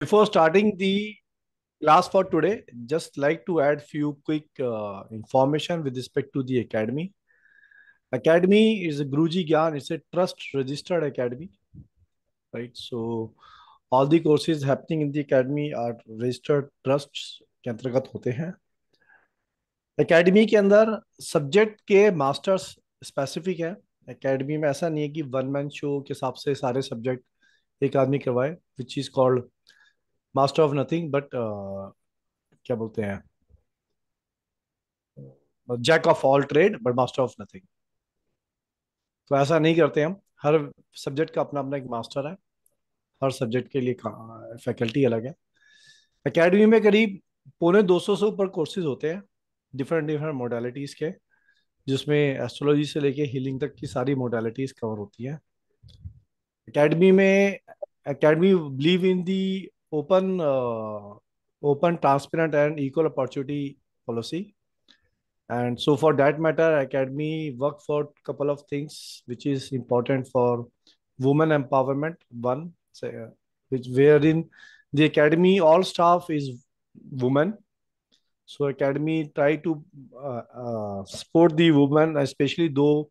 Before starting the class for today, just like to add few quick uh, information with respect to the academy. Academy is a Guruji Gyan. It's a trust registered academy, right? So all the courses happening in the academy are registered trusts ke antargat hote hain academy ke andar subject ke masters specific hain academy mein aisa nahi hai ki one man show ke hisab se sare subject ek aadmi karwaye which is called master of nothing but क्या बोलते हैं jack of all trade but master of nothing तो ऐसा नहीं करते हम हर subject का अपना अपना एक मास्टर है हर सब्जेक्ट के लिए फैकल्टी अलग है एकेडमी में करीब पौने 200 से ऊपर कोर्सेज होते हैं डिफरेंट डिफरेंट मोडालिटीज़ के जिसमें एस्ट्रोलॉजी से लेके हीलिंग तक की सारी मोडालिटीज़ कवर होती हैं एकेडमी में academy believe in the open uh, open transparent and equal opportunity policy and so for that matter academy work for couple of things which is important for women empowerment one say, uh, which wherein the academy all staff is women so academy try to uh, uh, support the women especially though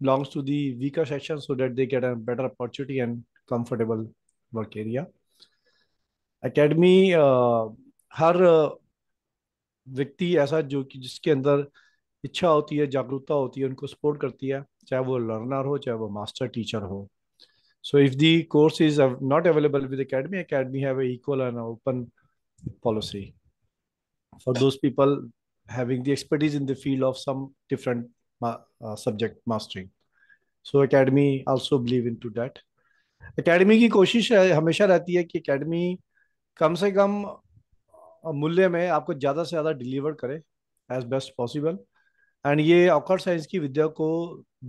belongs to the weaker section so that they get a better opportunity and comfortable work area academy हर व्यक्ति ऐसा जो कि जिसके अंदर इच्छा होती है जागरूकता होती है उनको सपोर्ट करती है चाहे वो लर्नर हो चाहे वो मास्टर टीचर हो so if the course is not available with academy academy have equal and open policy for those people having the expertise in the field of some different subject mastering so academy also believe in to that academy की कोशिश हमेशा रहती है कि academy कम से कम मूल्य में आपको ज़्यादा से ज़्यादा डिलीवर करे एज बेस्ट पॉसिबल एंड ये ऑकर्ड साइंस की विद्या को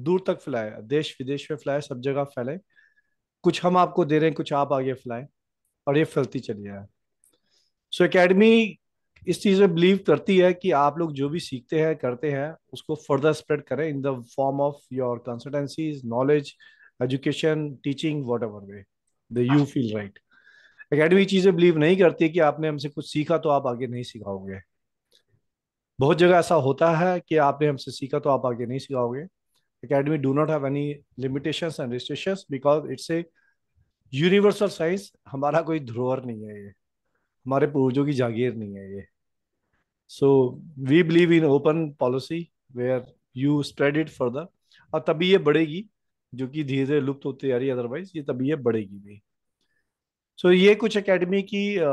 दूर तक फैलाए देश विदेश में फैलाए सब जगह फैले कुछ हम आपको दे रहे हैं कुछ आप आगे फैलाएं और ये फैलती चली जाए सो एकेडमी इस चीज़ में बिलीव करती है कि आप लोग जो भी सीखते हैं करते हैं उसको फर्दर स्प्रेड करें in the form of your consultancies knowledge education teaching whatever way the you feel right academy चीज़ें बिलीव नहीं करती कि आपने हमसे कुछ सीखा तो आप आगे नहीं सिखाओगे बहुत जगह ऐसा होता है कि आपने हमसे सीखा तो आप आगे नहीं सिखाओगे academy do not have any limitation and restriction because it's a universal science हमारा कोई ध्रोवर नहीं है ये हमारे पूर्वजों की जागीर नहीं है ये so we believe in open policy where you spread it further और तभी ये बढ़ेगी जो कि धीरे धीरे लुप्त होती जा रही है अदरवाइज ये तभी ये बढ़ेगी भी सो so, ये कुछ एकेडमी की आ,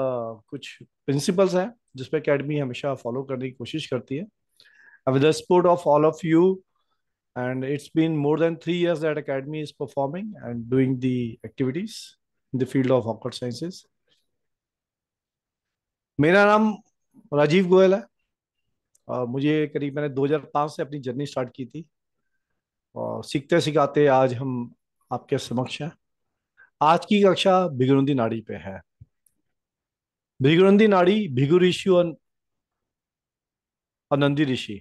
कुछ प्रिंसिपल्स हैं जिसपे एकेडमी हमेशा फॉलो करने की कोशिश करती है with support of all of you and it's been more than three years that academy is performing and doing the activities in the field of hawker sciences मेरा नाम राजीव गोयल है और मुझे करीब मैंने 2005 से अपनी जर्नी स्टार्ट की थी और सीखते सिखाते आज हम आपके समक्ष हैं आज की कक्षा भिगुरुंदी नाड़ी पे है भिगुरुंदी नाड़ी भिगु ऋषि और नंदी ऋषि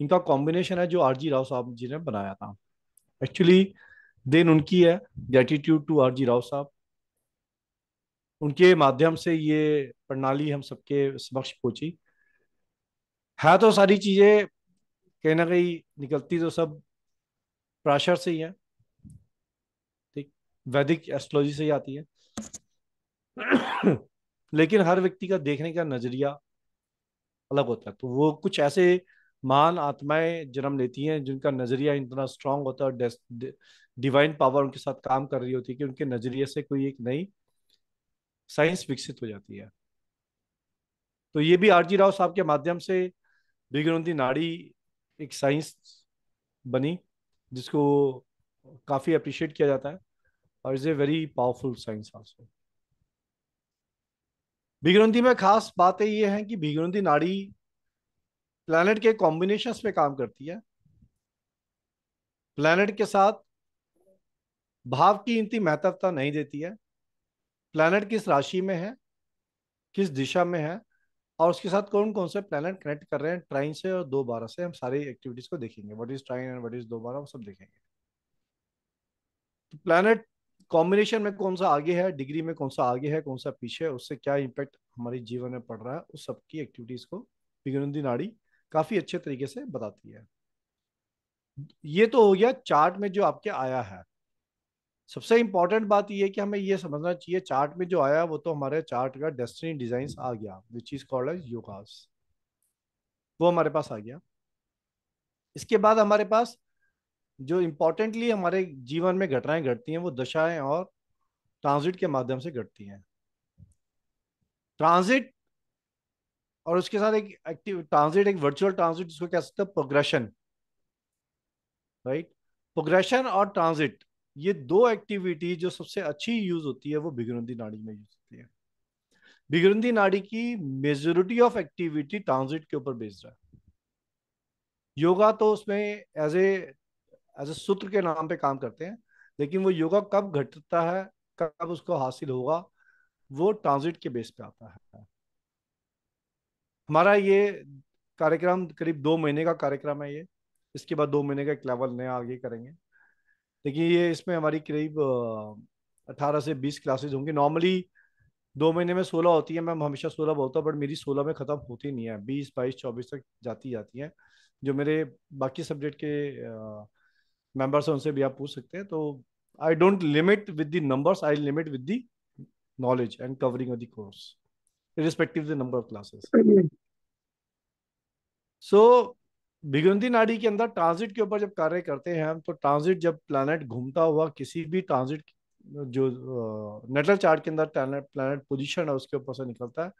इनका कॉम्बिनेशन है जो आर जी राव साहब जी ने बनाया था एक्चुअली देन उनकी है gratitude to R G Rao साहब उनके माध्यम से ये प्रणाली हम सबके समक्ष पहुंची है तो सारी चीजें कहीं ना कहीं निकलती तो सब प्राशर से ही है वैदिक एस्ट्रोलॉजी से ही आती है लेकिन हर व्यक्ति का देखने का नजरिया अलग होता है तो वो कुछ ऐसे महान आत्माएं जन्म लेती हैं जिनका नजरिया इतना स्ट्रांग होता है डिवाइन पावर उनके साथ काम कर रही होती है कि उनके नजरिए से कोई एक नई साइंस विकसित हो जाती है तो ये भी आरजी राव साहब के माध्यम से बिगनौती नाड़ी एक साइंस बनी जिसको काफ़ी अप्रिशिएट किया जाता है और is a very powerful science also भीग्रंथि में खास बातें ये हैं कि भिग्रंथी नाड़ी प्लैनेट के कॉम्बिनेशन पे काम करती है प्लैनेट के साथ भाव की इतनी महत्वता नहीं देती है प्लैनेट किस राशि में है किस दिशा में है और उसके साथ कौन कौन से प्लैनेट कनेक्ट कर रहे हैं ट्राइन से और दो बारह से हम सारी एक्टिविटीज को देखेंगे what is trine and what is दो बारह वो सब देखेंगे तो प्लैनेट कॉम्बिनेशन में कौन सा आगे है डिग्री में कौन सा आगे है कौन सा पीछे है उससे क्या इम्पैक्ट हमारे जीवन में पड़ रहा है उस सबकी एक्टिविटीज को बिगनंदी नाड़ी काफी अच्छे तरीके से बताती है ये तो हो गया चार्ट में जो आपके आया है सबसे इंपॉर्टेंट बात यह कि हमें यह समझना चाहिए चार्ट में जो आया वो तो हमारे चार्ट का डेस्टिनी डिजाइन आ गया which is called as yogas वो हमारे पास आ गया इसके बाद हमारे पास जो इम्पोर्टेंटली हमारे जीवन में घटनाएं घटती हैं वो दशाएं और ट्रांजिट के माध्यम से घटती हैं ट्रांजिट और उसके साथ एक एक्टिव ट्रांजिट एक वर्चुअल ट्रांजिट जिसको कह सकते हैं प्रोग्रेशन राइट प्रोग्रेशन और ट्रांजिट ये दो एक्टिविटी जो सबसे अच्छी यूज होती है वो भिगरुंदी नाड़ी में यूज होती है भिगरुंदी नाड़ी की मेजोरिटी ऑफ एक्टिविटी ट्रांजिट के ऊपर बेस्ड है योगा तो उसमें एज ए एज ए सूत्र के नाम पे काम करते हैं लेकिन वो योगा कब घटता है कब उसको हासिल होगा वो ट्रांजिट के बेस पे आता है हमारा ये कार्यक्रम करीब दो महीने का कार्यक्रम है ये इसके बाद दो महीने का एक लेवल नया आगे करेंगे लेकिन ये इसमें हमारी करीब अठारह से बीस क्लासेज होंगी नॉर्मली दो महीने में सोलह होती है मैं हमेशा सोलह बोलता हूँ बट मेरी सोलह में ख़त्म होती नहीं है बीस बाईस चौबीस तक जाती जाती हैं जो मेरे बाकी सब्जेक्ट के आ, मेंबर्स हैं उनसे भी आप पूछ सकते हैं तो I don't limit with the numbers I limit with the knowledge and covering of the course irrespective the number of classes so so नाड़ी के अंदर ट्रांजिट के ऊपर जब कार्य करते हैं हम तो ट्रांजिट जब प्लैनेट घूमता हुआ किसी भी ट्रांजिट जो नेटल चार्ट के अंदर प्लैनेट पोजीशन है उसके ऊपर से निकलता है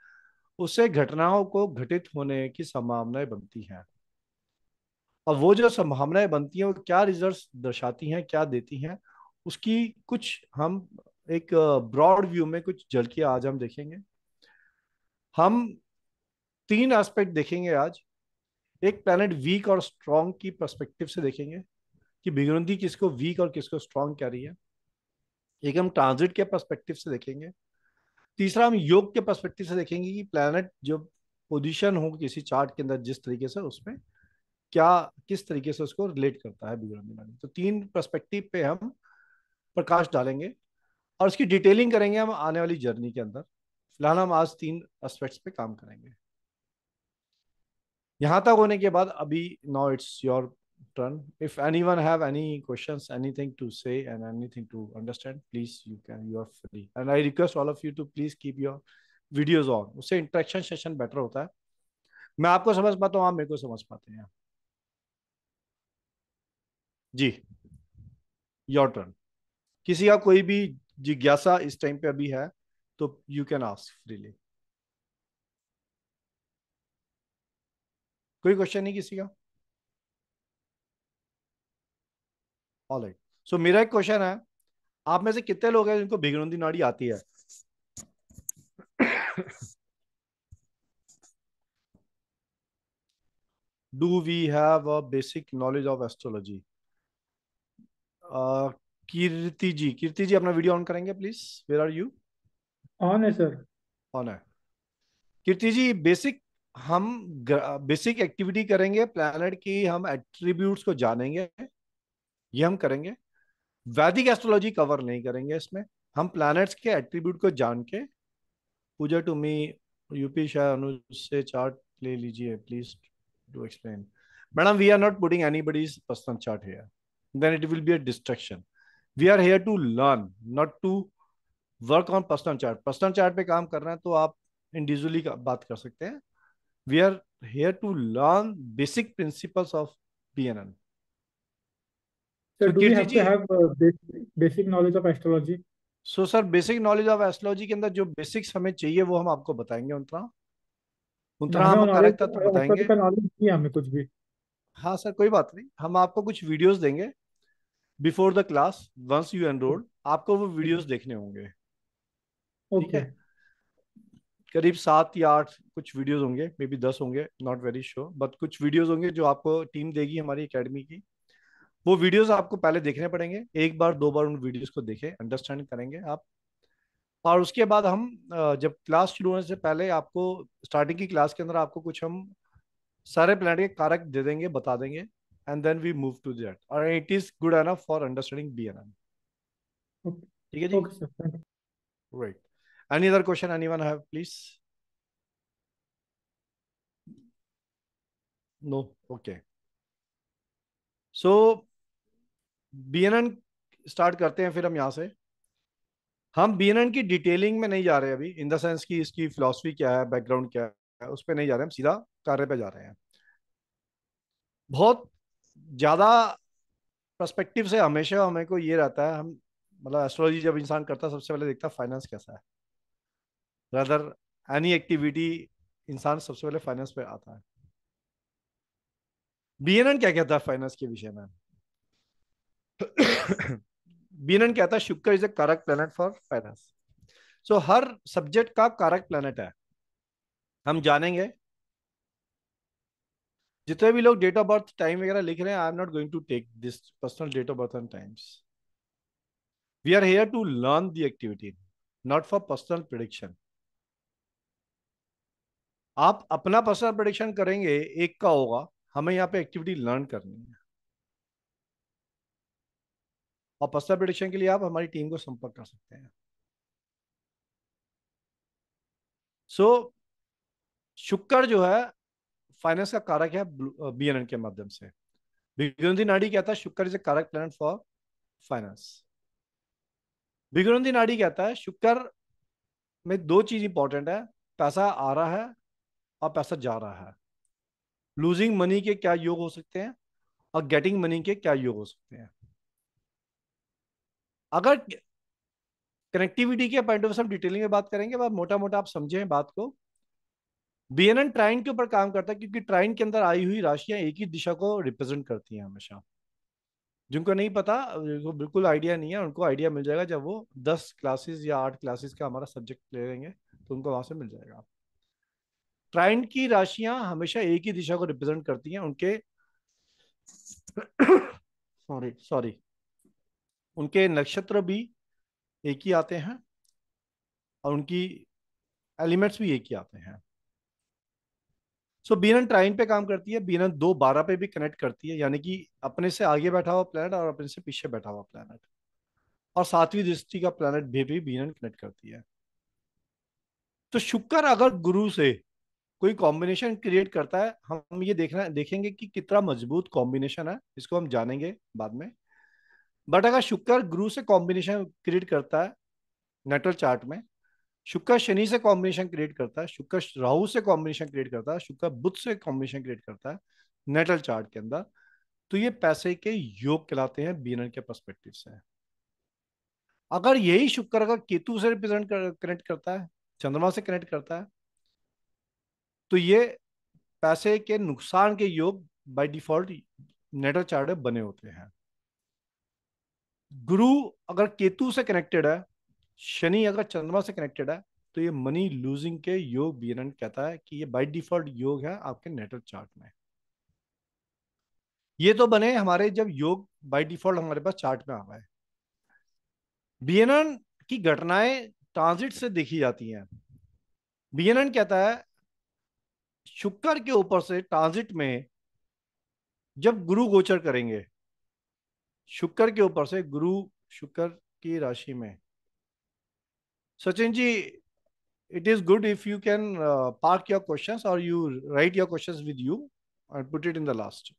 उससे घटनाओं को घटित होने की संभावनाएं बनती हैं और वो जो संभावनाएं बनती हैं वो क्या रिजल्ट्स दर्शाती हैं क्या देती हैं उसकी कुछ हम एक ब्रॉड व्यू में कुछ झलकियां आज हम देखेंगे हम तीन एस्पेक्ट देखेंगे आज एक प्लानट वीक और स्ट्रांग की परस्पेक्टिव से देखेंगे कि भिगुरंदी किसको वीक और किसको स्ट्रांग कह रही है एक हम ट्रांजिट के परस्पेक्टिव से देखेंगे तीसरा हम योग के परस्पेक्टिव से देखेंगे कि प्लानट जो पोजीशन हो किसी चार्ट के अंदर जिस तरीके से उसमें क्या किस तरीके से उसको रिलेट करता है बिगड़ा तो तीन परस्पेक्टिव पे हम प्रकाश डालेंगे और उसकी डिटेलिंग करेंगे हम आने वाली जर्नी के अंदर फिलहाल हम आज तीन एस्पेक्ट्स पे काम करेंगे यहां तक होने के बाद अभी now it's your turn if anyone have any question anything to say and anything to understand please you can you free and I request all of you to please keep your videos on उससे interaction session better होता है मैं आपको समझ पाता हूँ आप मेरे को समझ पाते हैं जी योर टर्न किसी का कोई भी जिज्ञासा इस टाइम पे अभी है तो यू कैन आस्क फ्रीली कोई क्वेश्चन नहीं किसी का ऑल राइट सो मेरा एक क्वेश्चन है आप में से कितने लोग हैं जिनको भिगनोंदी नाड़ी आती है do we have a basic knowledge of astrology Kirti ji Kirti ji अपना वीडियो ऑन करेंगे please where are you on है सर ऑन है कीर्ति जी बेसिक हम बेसिक एक्टिविटी करेंगे प्लैनेट की हम एट्रीब्यूट्स को जानेंगे ये हम करेंगे वैदिक एस्ट्रोलॉजी कवर नहीं करेंगे इसमें हम प्लैनेट्स के एट्रीब्यूट को जान के Puja to me UP Shah Anuj से चार्ट ले लीजिए please to explain madam we are not putting any body's personal chart here then it will be a distraction we are here to learn not to work on personal chart personal chart पे काम करना है तो आप individually बात कर सकते हैं we are here to learn basic principles of BNN. So, so do you have to have uh, basic, basic knowledge of astrology? So sir basic knowledge of astrology के अंदर जो बेसिक्स हमें चाहिए वो हम आपको बताएंगे उतना उतना हम करेक्ट तो बताएंगे नॉलेज नहीं हमें कुछ भी हाँ सर कोई बात नहीं हम आपको कुछ वीडियोस देंगे before the class once you enroll आपको वो वीडियोस हम्म। देखने होंगे okay. करीब सात या आठ कुछ वीडियोस होंगे मे बी दस होंगे नॉट वेरी श्योर बट कुछ वीडियोस होंगे जो आपको टीम देगी हमारी एकेडमी की वो वीडियोस आपको पहले देखने पड़ेंगे एक बार दो बार उन वीडियोस को देखें अंडरस्टैंड करेंगे आप और उसके बाद हम जब क्लास शुरू होने से पहले आपको स्टार्टिंग की क्लास के अंदर आपको कुछ हम सारे प्लान के कारक दे देंगे बता देंगे and then we move to that or it is good enough for understanding bnm okay. ठीक है जी okay, sir. right any other question anyone have please no okay so bnn start करते हैं फिर हम यहाँ से हम बी की डिटेलिंग में नहीं जा रहे अभी इन द सेंस कि इसकी फिलॉसफी क्या है बैकग्राउंड क्या है उस पर नहीं जा रहे हम सीधा कार्य पे जा रहे हैं बहुत ज़्यादा परस्पेक्टिव से हमेशा हमें को ये रहता है हम मतलब एस्ट्रोलॉजी जब इंसान करता है सबसे पहले देखता है फाइनेंस कैसा है रदर एनी एक्टिविटी इंसान सबसे पहले फाइनेंस पे आता है बीएनएन क्या कहता है फाइनेंस के विषय में बीएनएन कहता है शुक्र इज अ कारक प्लेनेट फॉर फाइनेंस सो हर सब्जेक्ट का कारक प्लेनेट है हम जानेंगे जितने भी लोग डेट ऑफ बर्थ टाइम वगैरह लिख रहे हैं I am not going to take this personal date of birth and times we are here to learn the activity not for personal prediction आप अपना पर्सनल प्रोडिक्शन करेंगे एक का होगा हमें यहाँ पे एक्टिविटी लर्न करनी है और पर्सनल प्रोडिक्शन के लिए आप हमारी टीम को संपर्क कर सकते हैं सो so, शुक्र जो है फाइनेंस का कारक है एन के माध्यम से भिग्रंथी नाड़ी कहता है शुक्र इज ए कारक प्लान फॉर फाइनेंस भिग्रंथी नाड़ी कहता है शुक्र में दो चीज इंपॉर्टेंट है पैसा आ रहा है और पैसा जा रहा है लूजिंग मनी के क्या योग हो सकते हैं और गेटिंग मनी के क्या योग हो सकते हैं अगर कनेक्टिविटी के पॉइंट ऑफ सब डिटेलिंग में बात करेंगे मोटा मोटा आप समझें बात को बीएनएन ट्राइन के ऊपर काम करता है क्योंकि ट्राइन के अंदर आई हुई राशियां एक ही दिशा को रिप्रेजेंट करती हैं हमेशा जिनको नहीं पता जिनको बिल्कुल आइडिया नहीं है उनको आइडिया मिल जाएगा जब वो दस क्लासेस या आठ क्लासेस का हमारा सब्जेक्ट ले लेंगे तो उनको वहां से मिल जाएगा ट्राइन की राशियां हमेशा एक ही दिशा को रिप्रेजेंट करती हैं उनके सॉरी सॉरी उनके नक्षत्र भी एक ही आते हैं और उनकी एलिमेंट्स भी एक ही आते हैं सो बीनन ट्राइन पे काम करती है बीनन दो बारह पे भी कनेक्ट करती है यानी कि अपने से आगे बैठा हुआ प्लान और अपने से पीछे बैठा हुआ प्लानट और सातवीं दृष्टि का प्लानट भी भी बीनन कनेक्ट करती है तो शुक्र अगर गुरु से कोई कॉम्बिनेशन क्रिएट करता है हम ये देखना देखेंगे कि कितना मजबूत कॉम्बिनेशन है इसको हम जानेंगे बाद में बट अगर शुक्र गुरु से कॉम्बिनेशन क्रिएट करता है नेटल चार्ट में शुक्र शनि से कॉम्बिनेशन क्रिएट करता है शुक्र राहु से कॉम्बिनेशन क्रिएट करता है शुक्र बुध से कॉम्बिनेशन क्रिएट करता है नेटल चार्ट के अंदर तो ये पैसे के योग कहलाते हैं बीन के परस्पेक्टिव से अगर यही शुक्र अगर केतु से रिप्रेजेंट कर, कनेक्ट करता है चंद्रमा से कनेक्ट करता है तो ये पैसे के नुकसान के योग बाय डिफॉल्ट नेटल चार्ट बने होते हैं गुरु अगर केतु से कनेक्टेड है शनि अगर चंद्रमा से कनेक्टेड है तो ये मनी लूजिंग के योग बी कहता है कि ये बाय डिफॉल्ट योग है आपके नेटवर्क चार्ट में ये तो बने हमारे जब योग बाय डिफॉल्ट हमारे पास चार्ट में आ गए बीएनएन की घटनाएं ट्रांजिट से देखी जाती हैं बीएनएन कहता है शुक्र के ऊपर से ट्रांजिट में जब गुरु गोचर करेंगे शुक्र के ऊपर से गुरु शुक्र की राशि में Sachin ji, it is good if you can uh, park your questions or you write your questions with you and put it in the last.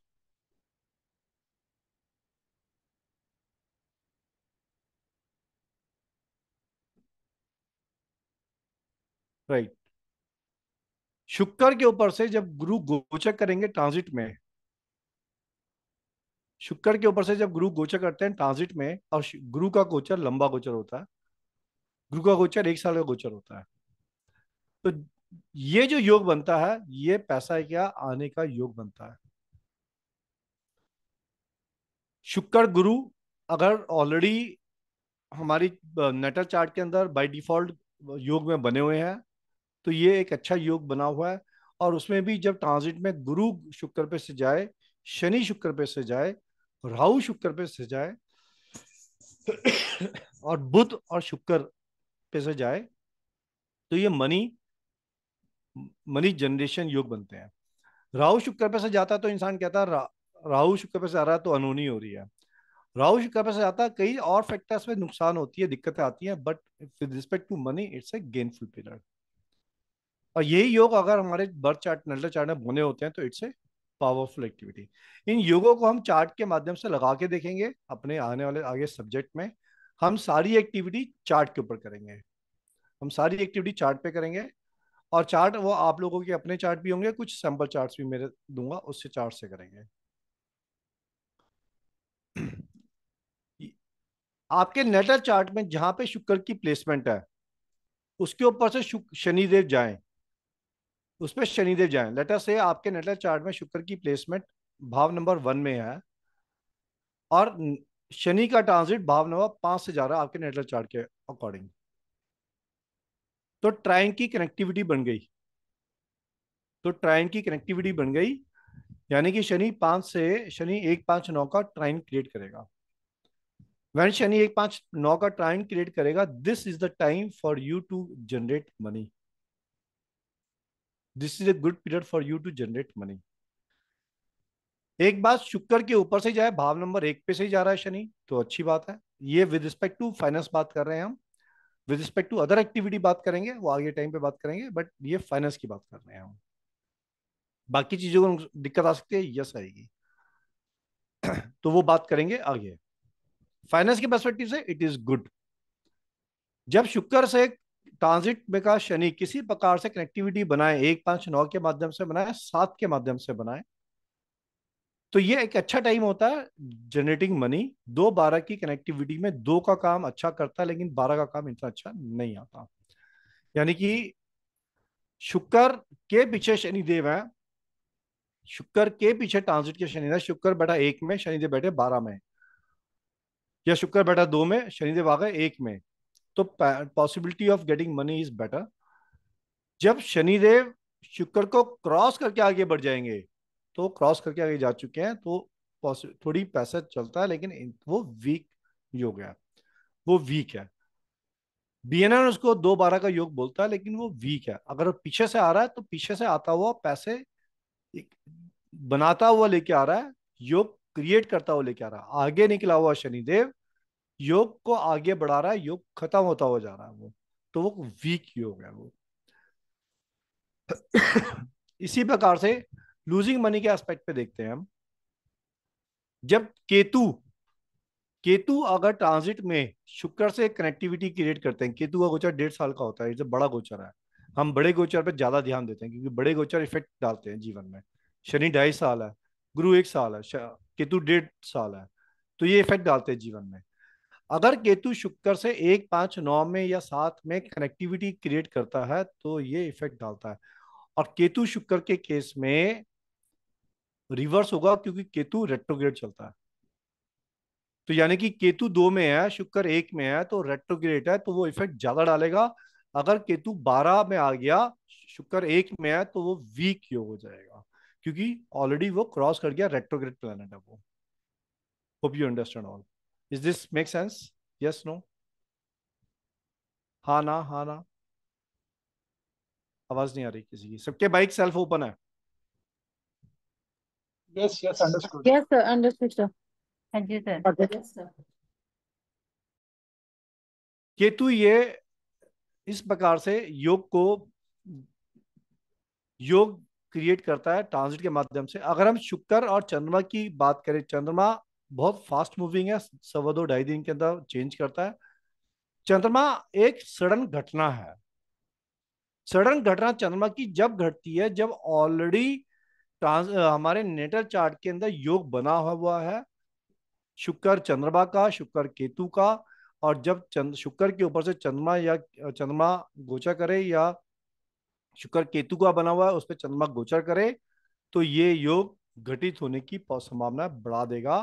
Right Shukra के ऊपर से जब गुरु गोचर करेंगे ट्रांजिट में शुक्र के ऊपर से जब गुरु गोचर करते हैं ट्रांजिट में और गुरु का गोचर लंबा गोचर होता है गुरु का गोचर एक साल का गोचर होता है तो ये जो योग बनता है ये पैसा क्या आने का योग बनता है शुक्र गुरु अगर ऑलरेडी हमारी नेटल चार्ट के अंदर बाय डिफॉल्ट योग में बने हुए हैं तो ये एक अच्छा योग बना हुआ है और उसमें भी जब ट्रांजिट में गुरु शुक्र पे से जाए शनि शुक्र पे से जाए राहु शुक्र पे से जाए और बुध और शुक्र पे से जाए तो ये मनी मनी जनरेशन योग बनते हैं राहु शुक्र पे से जाता तो इंसान कहता रा, राहु शुक्र पे से आ रहा है तो अनोनी हो रही है राहु शुक्र पे से जाता कई और फैक्टर्स में नुकसान होती है दिक्कतें आती हैं but with respect to money it's a gainful pillar और यही योग अगर हमारे बर्थ चार्ट नल्डर चार्ट में बोने होते हैं तो इट्स ए पावरफुल एक्टिविटी इन योगों को हम चार्ट के माध्यम से लगा के देखेंगे अपने आने वाले आगे सब्जेक्ट में हम सारी एक्टिविटी चार्ट के ऊपर करेंगे हम सारी एक्टिविटी चार्ट पे करेंगे और चार्ट वो आप लोगों के अपने चार्ट भी होंगे कुछ सैम्पल चार्ट्स भी मेरे दूंगा उससे चार्ट से करेंगे आपके नेटल चार्ट में जहां पे शुक्र की प्लेसमेंट है उसके ऊपर से शनिदेव जाएं उस पर शनिदेव जाए लेटर से आपके नेटल चार्ट में शुक्र की प्लेसमेंट भाव नंबर वन में है और शनि का ट्रांसिट भावनवा पांच से जा रहा है आपके नेटल चार्ट के अकॉर्डिंग तो ट्राइन की कनेक्टिविटी बन गई तो ट्राइन की कनेक्टिविटी बन गई यानी कि शनि पांच से शनि एक पांच नौ का ट्राइन क्रिएट करेगा शनि एक पांच नौ का ट्राइन क्रिएट करेगा this is the time for you to generate money this is a good period for you to generate money एक बात शुक्र के ऊपर से जाए भाव नंबर एक पे से ही जा रहा है शनि तो अच्छी बात है ये विद रिस्पेक्ट टू फाइनेंस बात कर रहे हैं हम with respect to other activity बात करेंगे वो आगे टाइम पे बात करेंगे बट ये फाइनेंस की बात कर रहे हैं हम बाकी चीजों को दिक्कत आ सकती है यस आएगी तो वो बात करेंगे आगे फाइनेंस के परस्पेक्टिव से इट इज गुड जब शुक्र से ट्रांजिट में का शनि किसी प्रकार से कनेक्टिविटी बनाए एक पांच नौ के माध्यम से बनाए सात के माध्यम से बनाए तो ये एक अच्छा टाइम होता है जनरेटिंग मनी दो बारह की कनेक्टिविटी में दो का काम अच्छा करता है लेकिन बारह का काम इतना अच्छा नहीं आता यानी कि शुक्र के पीछे शनिदेव है शुक्र के पीछे ट्रांसिट के शनि शुक्र बैठा एक में शनिदेव बैठे बारह में या शुक्र बैठा दो में शनिदेव आ गए एक में तो possibility of getting money is better जब शनिदेव शुक्र को क्रॉस करके आगे बढ़ जाएंगे तो क्रॉस करके आगे जा चुके हैं तो थोड़ी पैसा चलता है लेकिन वो वीक योग है वो वीक है बीएनएन उसको दो बारह का योग बोलता है लेकिन वो वीक है अगर वो पीछे से आ रहा है तो पीछे से आता हुआ पैसे बनाता हुआ लेके आ रहा है योग क्रिएट करता हुआ लेके आ रहा है आगे निकला हुआ शनिदेव योग को आगे बढ़ा रहा है योग खत्म होता हुआ जा रहा है वो तो वो वीक योग है वो इसी प्रकार से लूजिंग मनी के एस्पेक्ट पे देखते हैं हम जब केतु केतु अगर ट्रांजिट में शुक्र से कनेक्टिविटी क्रिएट करते हैं केतु का गोचर डेढ़ साल का होता है इससे बड़ा गोचर है हम बड़े गोचर पे ज्यादा ध्यान देते हैं क्योंकि बड़े गोचर इफेक्ट डालते हैं जीवन में शनि ढाई साल है गुरु एक साल है केतु डेढ़ साल है तो ये इफेक्ट डालते हैं जीवन में अगर केतु शुक्र से एक पांच नौ में या सात में कनेक्टिविटी क्रिएट करता है तो ये इफेक्ट डालता है और केतु शुक्र के केस में रिवर्स होगा क्योंकि केतु रेट्रोग्रेड चलता है तो यानी कि केतु दो में है शुक्र एक में है तो रेट्रोग्रेड है तो वो इफेक्ट ज्यादा डालेगा अगर केतु बारह में आ गया शुक्र एक में है तो वो वीक योग हो जाएगा क्योंकि ऑलरेडी वो क्रॉस कर गया रेट्रोग्रेड प्लेनेट है वो hope you understand all is this make sense yes no हा ना हा ना आवाज नहीं आ रही किसी की सबके बाइक सेल्फ ओपन है yes yes understood yes sir understood sir thank you sir okay. yes, sir Ketu ये इस प्रकार से योग को योग क्रिएट करता है ट्रांसिट के माध्यम से अगर हम शुक्र और चंद्रमा की बात करें चंद्रमा बहुत फास्ट मूविंग है सवा दो ढाई दिन के अंदर चेंज करता है चंद्रमा एक सडन घटना है सडन घटना चंद्रमा की जब घटती है जब ऑलरेडी ट्रांस हमारे नेटर चार्ट के अंदर योग बना हुआ है शुक्र चंद्रमा का शुक्र केतु का और जब चंद्र शुक्र के ऊपर से चंद्रमा या चंद्रमा गोचर करे या शुक्र केतु का बना हुआ है उस पर चंद्रमा गोचर करे तो ये योग घटित होने की संभावना बढ़ा देगा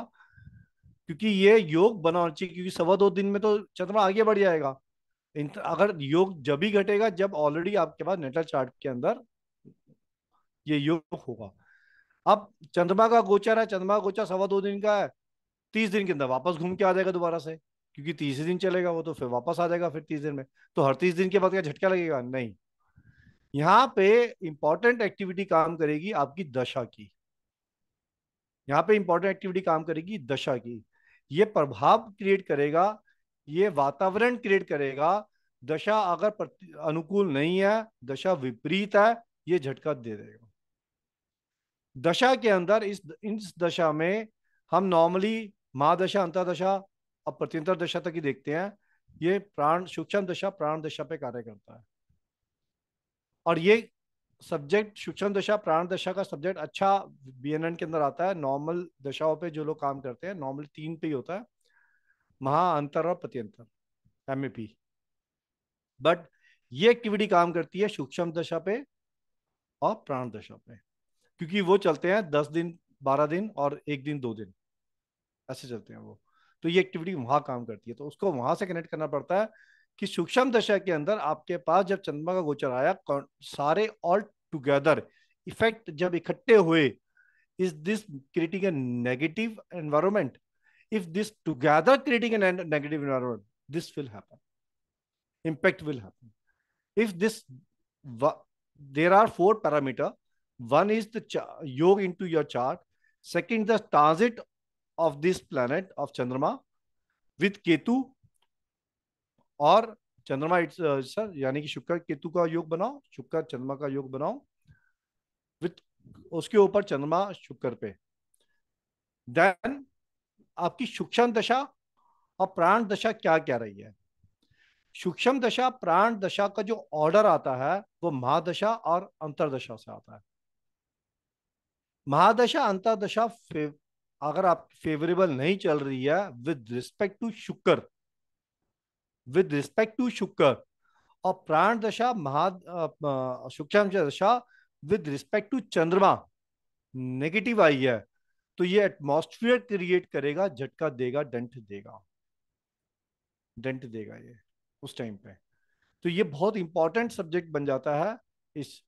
क्योंकि ये योग बना होना चाहिए क्योंकि सवा दो दिन में तो चंद्रमा आगे बढ़ जाएगा अगर योग जब ही घटेगा जब ऑलरेडी आपके पास नेटर चार्ट के अंदर ये योग होगा अब चंद्रमा का गोचर है चंद्रमा का गोचर सवा दो दिन का है तीस दिन के अंदर वापस घूम के आ जाएगा दोबारा से क्योंकि तीसरे दिन चलेगा वो तो फिर वापस आ जाएगा फिर तीस दिन में तो हर तीस दिन के बाद क्या झटका लगेगा नहीं यहाँ पे इंपॉर्टेंट एक्टिविटी काम करेगी आपकी दशा की यहाँ पे इंपॉर्टेंट एक्टिविटी काम करेगी दशा की ये प्रभाव क्रिएट करेगा ये वातावरण क्रिएट करेगा दशा अगर अनुकूल नहीं है दशा विपरीत है ये झटका दे देगा दशा के अंदर इस इस दशा में हम नॉर्मली महादशा अंतरदशा और प्रत्यंतर दशा तक ही देखते हैं ये प्राण सूक्ष्म दशा प्राण दशा पे कार्य करता है और ये सब्जेक्ट सूक्ष्म दशा प्राण दशा का सब्जेक्ट अच्छा बी के अंदर आता है नॉर्मल दशाओं पे जो लोग काम करते हैं नॉर्मल तीन पे ही होता है महा अंतर और प्रत्यंतर एम बट ये एक्टिविटी काम करती है सूक्ष्म दशा पे और प्राण दशा पे क्योंकि वो चलते हैं दस दिन बारह दिन और एक दिन दो दिन ऐसे चलते हैं वो तो ये एक्टिविटी वहां काम करती है तो उसको वहां से कनेक्ट करना पड़ता है कि सूक्ष्म दशा के अंदर आपके पास जब चंद्रमा का गोचर आया सारे ऑल टुगेदर इफेक्ट जब इकट्ठे हुए is this creating a negative environment if this together creating an negative environment this will happen impact will happen if this there are four parameter One is the yog into your chart. Second, the transit of this planet of Chandrama with Ketu और चंद्रमा it's sir यानी कि शुक्र केतु का योग बनाओ शुक्र चंद्रमा का योग बनाओ विथ उसके ऊपर चंद्रमा शुक्र पे देन आपकी सूक्ष्म दशा और प्राण दशा क्या क्या रही है सूक्ष्म दशा प्राण दशा का जो ऑर्डर आता है वो महादशा और अंतरदशा से आता है महादशा अंतादशा अगर आप फेवरेबल नहीं चल रही है with respect to Shukra with respect to Shukra और प्राण दशा महा सूक्ष्म दशा with respect to Chandrama negative आई है तो ये एटमोस्फियर क्रिएट करेगा झटका देगा डंट देगा डंट देगा ये उस टाइम पे तो ये बहुत इंपॉर्टेंट सब्जेक्ट बन जाता है इस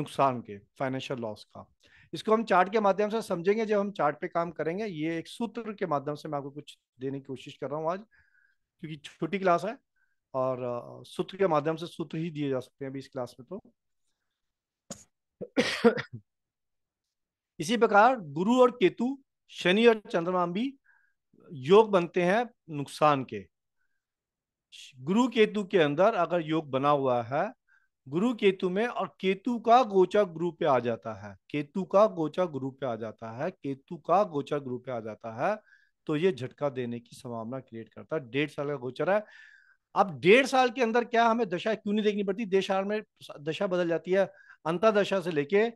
नुकसान के फाइनेंशियल लॉस का इसको हम चार्ट के माध्यम से समझेंगे जब हम चार्ट पे काम करेंगे ये एक सूत्र के माध्यम से मैं आपको कुछ देने की कोशिश कर रहा हूँ आज क्योंकि छोटी क्लास है और सूत्र के माध्यम से सूत्र ही दिए जा सकते हैं अभी इस क्लास में तो इसी प्रकार गुरु और केतु शनि और चंद्रमा भी योग बनते हैं नुकसान के गुरु केतु के अंदर अगर योग बना हुआ है गुरु केतु में और केतु का गोचर गुरु पे आ जाता है केतु का गोचर गुरु पे आ जाता है केतु का गोचर गुरु पे आ जाता है तो ये झटका देने की संभावना क्रिएट करता है डेढ़ साल का गोचर है अब डेढ़ साल के अंदर क्या हमें दशा क्यों नहीं देखनी पड़ती देश में दशा बदल जाती है दशा से लेके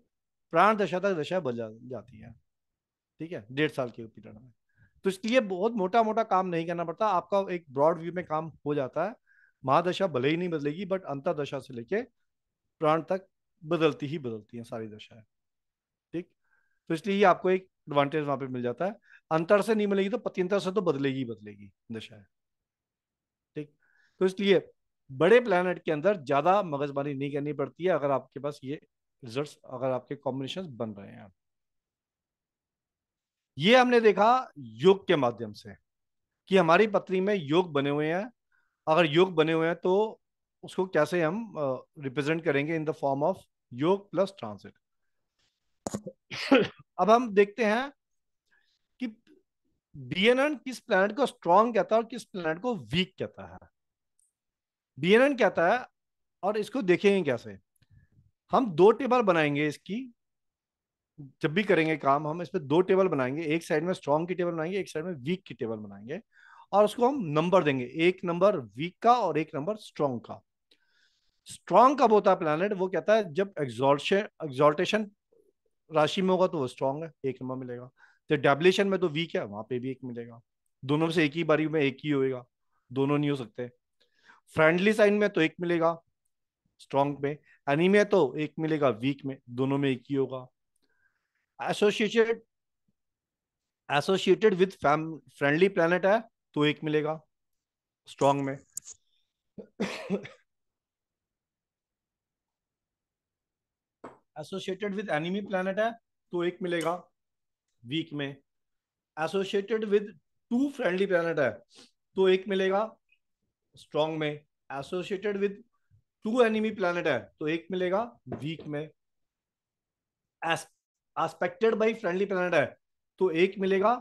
प्राण दशा तक दशा बदल जाती है ठीक है डेढ़ साल के पीरियड में तो इसलिए बहुत मोटा मोटा काम नहीं करना पड़ता आपका एक ब्रॉड व्यू में काम हो जाता है महादशा भले ही नहीं बदलेगी बट अंतरदशा से लेके प्राण तक बदलती ही बदलती है सारी दशाएं ठीक तो इसलिए ही आपको एक एडवांटेज वहां पे मिल जाता है अंतर से नहीं मिलेगी तो पतिंतर से तो बदलेगी बदलेगी दशाएं ठीक तो इसलिए बड़े प्लानट के अंदर ज्यादा मगजबानी नहीं करनी पड़ती है अगर आपके पास ये रिजल्ट अगर आपके कॉम्बिनेशन बन रहे हैं ये हमने देखा योग के माध्यम से कि हमारी पत्नी में योग बने हुए हैं अगर योग बने हुए हैं तो उसको कैसे हम रिप्रेजेंट uh, करेंगे in the form of yoga plus transit अब हम देखते हैं कि बीएनएन किस प्लैनेट को स्ट्रॉन्ग कहता है और किस प्लैनेट को वीक कहता है बीएनएन कहता है और इसको देखेंगे कैसे हम दो टेबल बनाएंगे इसकी जब भी करेंगे काम हम इस पर दो टेबल बनाएंगे एक साइड में स्ट्रॉन्ग की टेबल बनाएंगे एक साइड में वीक की टेबल बनाएंगे और उसको हम नंबर देंगे एक नंबर वीक का और एक नंबर स्ट्रॉन्ग का स्ट्रांग कब होता है प्लानट वो कहता है जब एग्जॉल्शन एग्जॉल्टेशन राशि में होगा तो वो स्ट्रांग है एक नंबर मिलेगा जब डेबलेशन में तो वीक है वहां पे भी एक मिलेगा दोनों से एक ही बारी में एक ही होएगा दोनों नहीं हो सकते फ्रेंडली साइन में तो एक मिलेगा स्ट्रांग में एनीमिया तो एक मिलेगा वीक में दोनों में एक ही होगा associated associated with friendly planet है तो एक मिलेगा स्ट्रांग में एसोसिएटेड विद एनिमी प्लानट है तो एक मिलेगा वीक में associated with two friendly planet है तो एक मिलेगा स्ट्रॉन्ग में associated with two enemy planet है तो एक मिलेगा वीक में एस्पेक्टेड बाई फ्रेंडली प्लानट है तो एक मिलेगा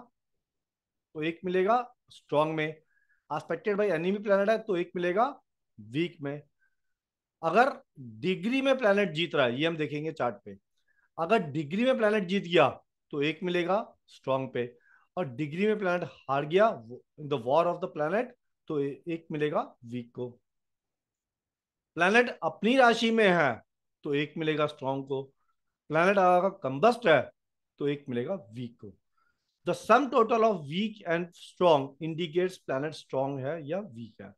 तो एक मिलेगा स्ट्रॉन्ग में एस्पेक्टेड बाई एनिमी प्लानट है तो एक मिलेगा वीक में अगर डिग्री में प्लैनेट जीत रहा है ये हम देखेंगे चार्ट पे अगर डिग्री में प्लैनेट जीत गया तो एक मिलेगा स्ट्रॉन्ग पे और डिग्री में प्लैनेट हार गया in the war of the planet तो एक मिलेगा वीक को प्लैनेट अपनी राशि में है तो एक मिलेगा स्ट्रॉन्ग को प्लैनेट अगर कंबस्ट है तो एक मिलेगा वीक को the sum total of weak and strong indicates planet strong है या वीक है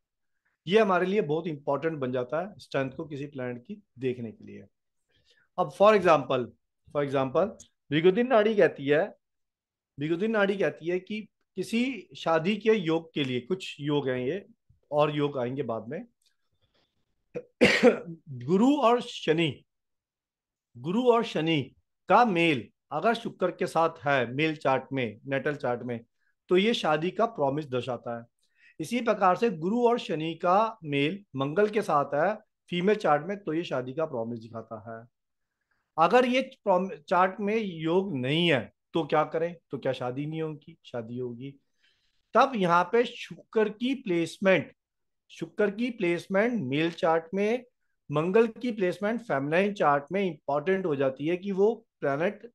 ये हमारे लिए बहुत इंपॉर्टेंट बन जाता है स्ट्रेंथ को किसी प्लानट की देखने के लिए अब फॉर एग्जाम्पल फॉर एग्जाम्पल विगुद्दीन नाड़ी कहती है विगुद्दीन नाड़ी कहती है कि किसी शादी के योग के लिए कुछ योग हैं ये और योग आएंगे बाद में गुरु और शनि गुरु और शनि का मेल अगर शुक्र के साथ है मेल चार्ट में नेटल चार्ट में तो ये शादी का प्रॉमिस दर्शाता है इसी प्रकार से गुरु और शनि का मेल मंगल के साथ है फीमेल चार्ट में तो ये शादी का प्रॉमिस दिखाता है अगर ये चार्ट में योग नहीं है तो क्या करें तो क्या शादी नहीं होगी शादी होगी तब यहाँ पे शुक्र की प्लेसमेंट शुक्र की प्लेसमेंट मेल चार्ट में मंगल की प्लेसमेंट फैमिलाइन चार्ट में इंपॉर्टेंट हो जाती है कि वो प्लैनेट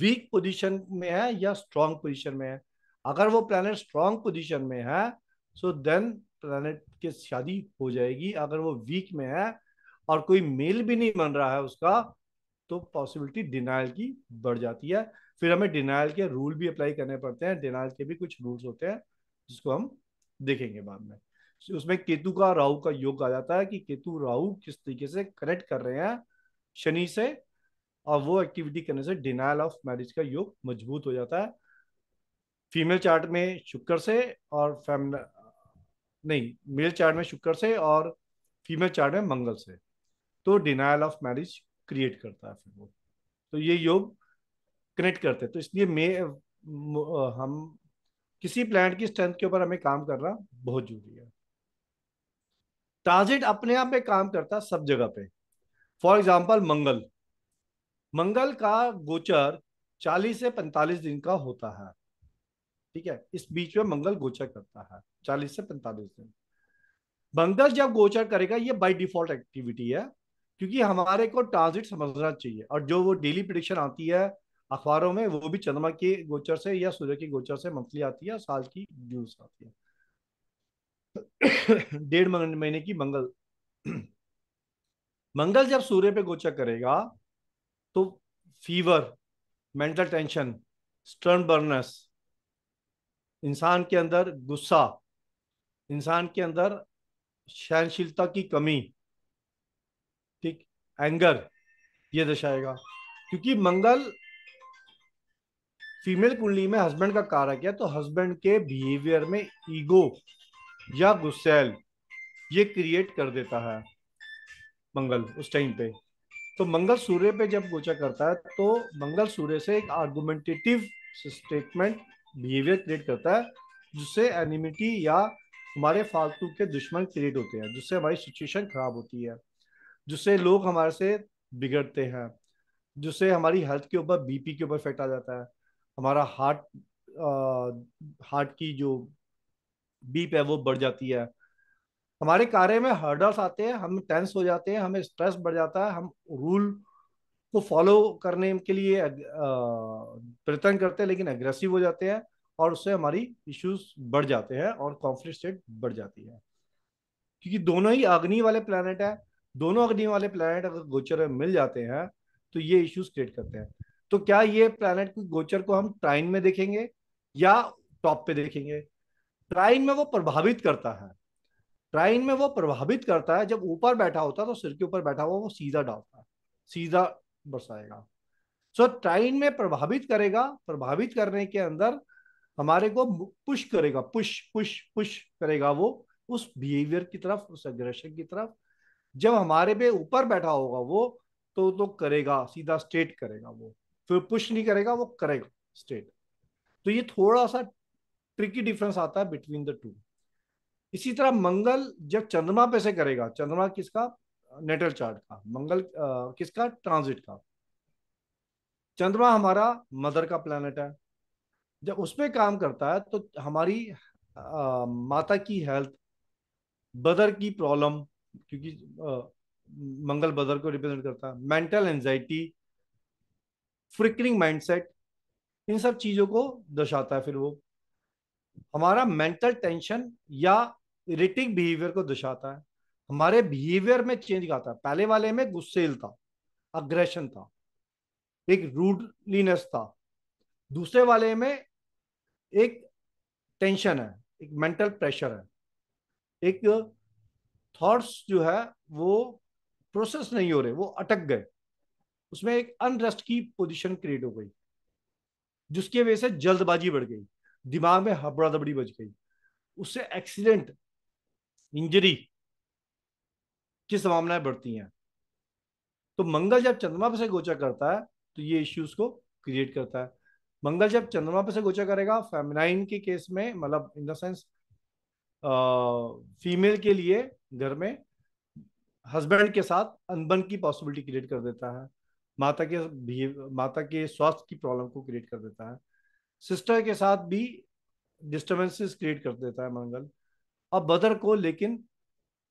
वीक पोजीशन में है या स्ट्रांग पोजीशन में है अगर वो प्लैनेट स्ट्रांग पोजीशन में है सो देन प्लानट के शादी हो जाएगी अगर वो वीक में है और कोई मेल भी नहीं बन रहा है उसका तो पॉसिबिलिटी डिनाइल की बढ़ जाती है फिर हमें डिनाइल के रूल भी अप्लाई करने पड़ते हैं डिनाइल के भी कुछ रूल्स होते हैं जिसको हम देखेंगे बाद में उसमें केतु का राहु का योग आ जाता है कि केतु राहु किस तरीके से कनेक्ट कर रहे हैं शनि से और वो एक्टिविटी करने से डिनाइल ऑफ मैरिज का योग मजबूत हो जाता है फीमेल चार्ट में शुक्र से और नहीं मेल चार्ट में शुक्र से और फीमेल चार्ट में मंगल से तो डिनाइल ऑफ मैरिज क्रिएट करता है फिर वो तो ये योग कनेक्ट करते हैं तो इसलिए मे हम किसी प्लान की स्ट्रेंथ के ऊपर हमें काम करना बहुत जरूरी है ट्रांजिट अपने आप में काम करता सब जगह पे फॉर एग्जाम्पल मंगल मंगल का गोचर 40 से 45 दिन का होता है ठीक है इस बीच में मंगल गोचर करता है चालीस से पैंतालीस दिन मंगल जब गोचर करेगा ये बाई डिफॉल्ट एक्टिविटी है क्योंकि हमारे को ट्रांजिट समझना चाहिए और जो वो डेली प्रिडिक्शन आती है अखबारों में वो भी चंद्रमा के गोचर से या सूर्य के गोचर से मंथली आती है साल की न्यूज आती है डेढ़ महीने की मंगल मंगल जब सूर्य पे गोचर करेगा तो fever mental tension stern burns इंसान के अंदर गुस्सा इंसान के अंदर सहनशीलता की कमी ठीक एंगर ये दर्शाएगा क्योंकि मंगल फीमेल कुंडली में हस्बैंड का कारक है तो हस्बैंड के बिहेवियर में ईगो या गुस्सेल ये क्रिएट कर देता है मंगल उस टाइम पे तो मंगल सूर्य पे जब गोचर करता है तो मंगल सूर्य से एक आर्गुमेंटेटिव स्टेटमेंट बिहेवियर क्रिएट करता है जिससे एनिमिटी या हमारे फालतू के दुश्मन क्रिएट होते हैं जिससे हमारी सिचुएशन खराब होती है जिससे लोग हमारे से बिगड़ते हैं जिससे हमारी हेल्थ के ऊपर बीपी के ऊपर इफेक्ट आ जाता है हमारा हार्ट आ, हार्ट की जो बीप है वो बढ़ जाती है हमारे कार्य में हर्डल्स आते हैं हम टेंस हो जाते हैं हमें स्ट्रेस बढ़ जाता है हम रूल को फॉलो करने के लिए प्रयत्न करते हैं लेकिन अग्रेसिव हो जाते हैं और उससे हमारी इश्यूज बढ़ जाते हैं और कॉन्फ्लिक्ट स्टेट बढ़ जाती है क्योंकि दोनों ही अग्नि वाले प्लानट है दोनों अग्नि वाले प्लानट अगर गोचर में मिल जाते हैं तो ये इश्यूज क्रिएट करते हैं तो क्या ये प्लानट को गोचर को हम ट्राइन में देखेंगे या टॉप पे देखेंगे ट्राइन में वो प्रभावित करता है ट्राइन में वो प्रभावित करता है जब ऊपर बैठा होता है तो सिर के ऊपर बैठा हुआ वो सीधा डालता है सीधा बरसाएगा सो so, ट्राइन में प्रभावित करेगा प्रभावित करने के अंदर हमारे को पुश करेगा पुश पुश पुश करेगा वो उस बिहेवियर की तरफ उस अग्रेशन की तरफ जब हमारे पे ऊपर बैठा होगा वो तो तो करेगा सीधा स्टेट करेगा वो फिर पुश नहीं करेगा वो करेगा स्टेट तो ये थोड़ा सा ट्रिकी डिफरेंस आता है बिटवीन द टू इसी तरह मंगल जब चंद्रमा पे से करेगा चंद्रमा किसका नेटल चार्ट का मंगल किसका ट्रांजिट का चंद्रमा हमारा मदर का प्लानट है जब उस पर काम करता है तो हमारी आ, माता की हेल्थ बदर की प्रॉब्लम क्योंकि आ, मंगल बदर को रिप्रेजेंट करता है मेंटल एंजाइटी फ्रिकनिंग माइंडसेट इन सब चीज़ों को दर्शाता है फिर वो हमारा मेंटल टेंशन या इरेटिक बिहेवियर को दर्शाता है हमारे बिहेवियर में चेंज आता है पहले वाले में गुस्सेल था अग्रेशन था एक रूडलीनेस था दूसरे वाले में एक टेंशन है एक मेंटल प्रेशर है एक थॉट्स जो है वो प्रोसेस नहीं हो रहे वो अटक गए उसमें एक अनरेस्ट की पोजीशन क्रिएट हो गई जिसकी वजह से जल्दबाजी बढ़ गई दिमाग में हबड़ा दबड़ी बच गई उससे एक्सीडेंट इंजरी की संभावनाएं बढ़ती हैं तो मंगल जब चंद्रमा पर से गोचर करता है तो ये इश्यूज को क्रिएट करता है मंगल जब चंद्रमा पर से गोचर करेगा फेमिनाइन के केस में मतलब इन द सेंस फीमेल के लिए घर में हस्बैंड के साथ अनबन की पॉसिबिलिटी क्रिएट कर देता है माता के माता के स्वास्थ्य की प्रॉब्लम को क्रिएट कर देता है सिस्टर के साथ भी डिस्टर्बेंसेस क्रिएट कर देता है मंगल अब बदर को लेकिन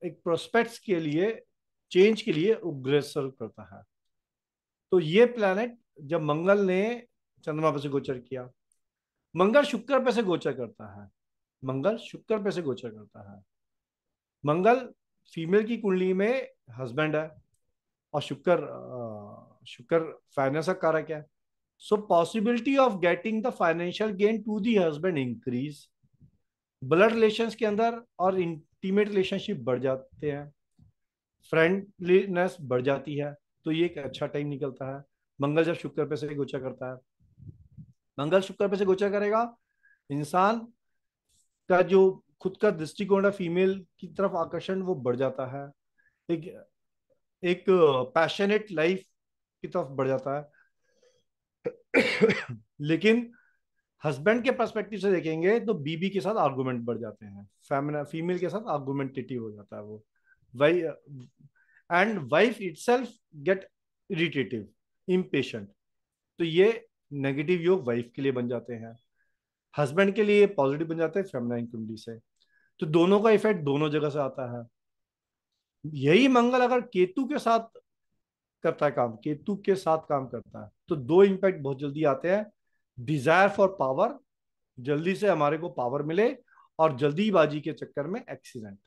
एक प्रोस्पेक्ट्स के लिए चेंज के लिए उग्रेसर करता है तो ये प्लैनेट जब मंगल ने चंद्रमा पर से गोचर किया मंगल शुक्र पे से गोचर करता है मंगल शुक्र पे से गोचर करता है मंगल फीमेल की कुंडली में हस्बैंड है और शुक्र शुक्र फाइनेंस का कारक है so possibility of getting the financial gain to the husband increase blood relations के अंदर और टीममेट रिलेशनशिप बढ़ जाते हैं फ्रेंडलीनेस बढ़ जाती है तो ये एक अच्छा टाइम निकलता है मंगल जब शुक्र पे से गोचर करता है मंगल शुक्र पे से गोचर करेगा इंसान का जो खुद का दृष्टिकोण है फीमेल की तरफ आकर्षण वो बढ़ जाता है एक एक पैशनेट लाइफ की तरफ बढ़ जाता है लेकिन हस्बैंड के पर्सपेक्टिव से देखेंगे तो बीबी के साथ आर्गूमेंट बढ़ जाते हैं फीमेल के साथ आर्गुमेंटेटिव हो जाता है वो and wife itself get irritative impatient तो ये नेगेटिव योग वाइफ के लिए बन जाते हैं हस्बैंड के लिए पॉजिटिव बन जाते हैं फेमिनाइन कुंडली से तो दोनों का इफेक्ट दोनों जगह से आता है यही मंगल अगर केतु के साथ करता है काम केतु के साथ काम करता है तो दो इम्पैक्ट बहुत जल्दी आते हैं डिजायर फॉर पावर जल्दी से हमारे को पावर मिले और जल्दीबाजी के चक्कर में एक्सीडेंट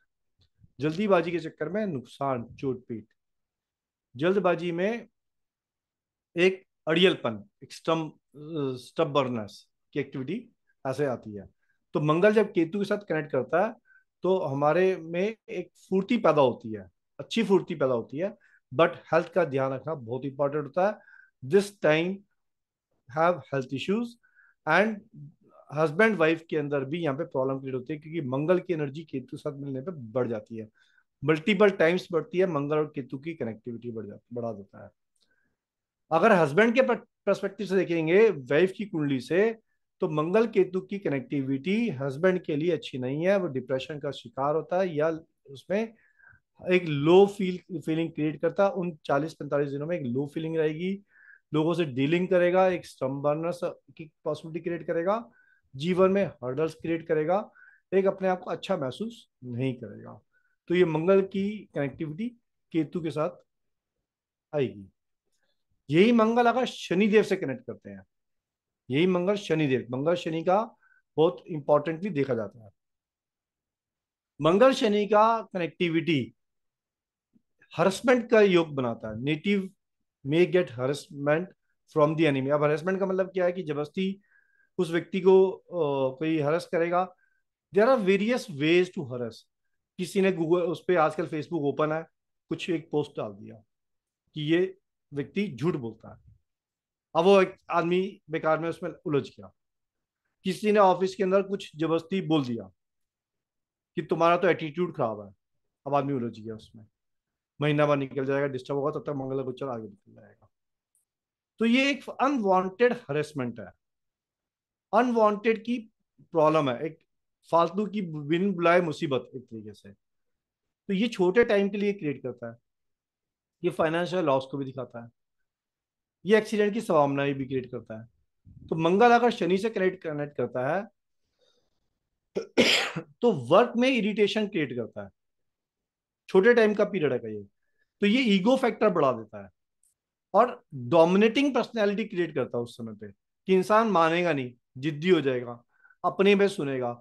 जल्दीबाजी के चक्कर में नुकसान चोट पीट जल्दबाजी में एक अड़ियलपन एक स्टम की एक्टिविटी ऐसे आती है तो मंगल जब केतु के साथ कनेक्ट करता है तो हमारे में एक फुर्ती पैदा होती है अच्छी फुर्ती पैदा होती है बट हेल्थ का ध्यान रखना बहुत इंपॉर्टेंट होता है this time have health issues and husband wife के अंदर भी यहाँ पे प्रॉब्लम क्रिएट होती है क्योंकि मंगल की एनर्जी केतु साथ मिलने पे बढ़ जाती है मल्टीपल टाइम्स बढ़ती है मंगल और केतु की कनेक्टिविटी बढ़ जाती बढ़ा देता है अगर हस्बैंड के परस्पेक्टिव से देखेंगे वाइफ की कुंडली से तो मंगल केतु की कनेक्टिविटी हस्बैंड के लिए अच्छी नहीं है वो डिप्रेशन का शिकार होता है या उसमें एक लो फील फीलिंग क्रिएट करता है उन 40-45 दिनों में एक लो फीलिंग रहेगी लोगों से डीलिंग करेगा एक संबंध की पॉसिबिलिटी क्रिएट करेगा जीवन में हर्डल्स क्रिएट करेगा एक अपने आप को अच्छा महसूस नहीं करेगा तो ये मंगल की कनेक्टिविटी केतु के साथ आएगी यही मंगल अगर शनिदेव से कनेक्ट करते हैं यही मंगल शनिदेव मंगल शनि का बहुत इंपॉर्टेंटली देखा जाता है मंगल शनि का कनेक्टिविटी हरसमेंट का योग बनाता है native may get harassment from the enemy अब हरेसमेंट का मतलब क्या है कि जबरदस्ती उस व्यक्ति को कोई हरस करेगा there are various ways to harass किसी ने गूगल उस पर आजकल फेसबुक ओपन है कुछ एक पोस्ट डाल दिया कि ये व्यक्ति झूठ बोलता है अब वो एक आदमी बेकार में उसमें उलझ गया किसी ने ऑफिस के अंदर कुछ जबरदस्ती बोल दिया कि तुम्हारा तो एटीट्यूड खराब है अब आदमी उलझ गया उसमें महीना भर निकल जाएगा डिस्टर्ब होगा तब तक मंगल गोचर आगे निकल जाएगा तो ये एक अनवांटेड हरेसमेंट है अनवांटेड की प्रॉब्लम है एक फालतू की बिन बुलाए मुसीबत एक तरीके से तो ये छोटे टाइम के लिए क्रिएट करता है ये फाइनेंशियल लॉस को भी दिखाता है ये एक्सीडेंट की संभावना भी क्रिएट करता है तो मंगल अगर शनि से कनेक्ट कनेक्ट करता है तो वर्क में इरिटेशन क्रिएट करता है छोटे टाइम का पीरियड है ये तो ये ईगो फैक्टर बढ़ा देता है और डोमिनेटिंग पर्सनैलिटी क्रिएट करता है उस समय पे कि इंसान मानेगा नहीं जिद्दी हो जाएगा अपने में सुनेगा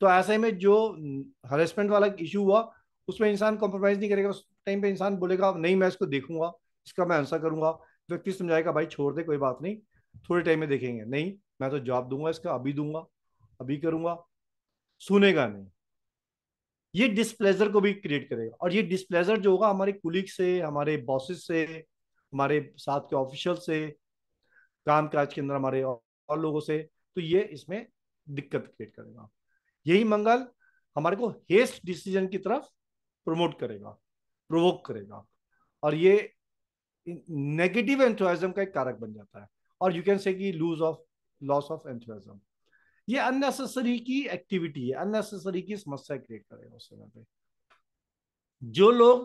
तो ऐसे में जो हरेसमेंट वाला इशू हुआ उसमें इंसान कॉम्प्रोमाइज नहीं करेगा उस टाइम पे इंसान बोलेगा नहीं मैं इसको देखूंगा इसका मैं आंसर करूंगा व्यक्ति समझाएगा भाई छोड़ दे कोई बात नहीं थोड़े टाइम में देखेंगे नहीं मैं तो जॉब दूंगा इसका अभी दूंगा अभी करूंगा सुनेगा नहीं ये डिस्प्लेजर को भी क्रिएट करेगा और ये डिस्प्लेजर जो होगा हमारे कुलीग से हमारे बॉसेस से हमारे साथ के ऑफिशियल से काम काज के अंदर हमारे और लोगों से तो ये इसमें दिक्कत क्रिएट करेगा यही मंगल हमारे को हेस्ट डिसीजन की तरफ प्रमोट करेगा प्रोवोक करेगा और ये नेगेटिव एंथुआजम का एक कारक बन जाता है और you can say lose of loss of enthusiasm ये अननेसेसरी की एक्टिविटी है अननेसेसरी की समस्या क्रिएट करेगा उस समय पे जो लोग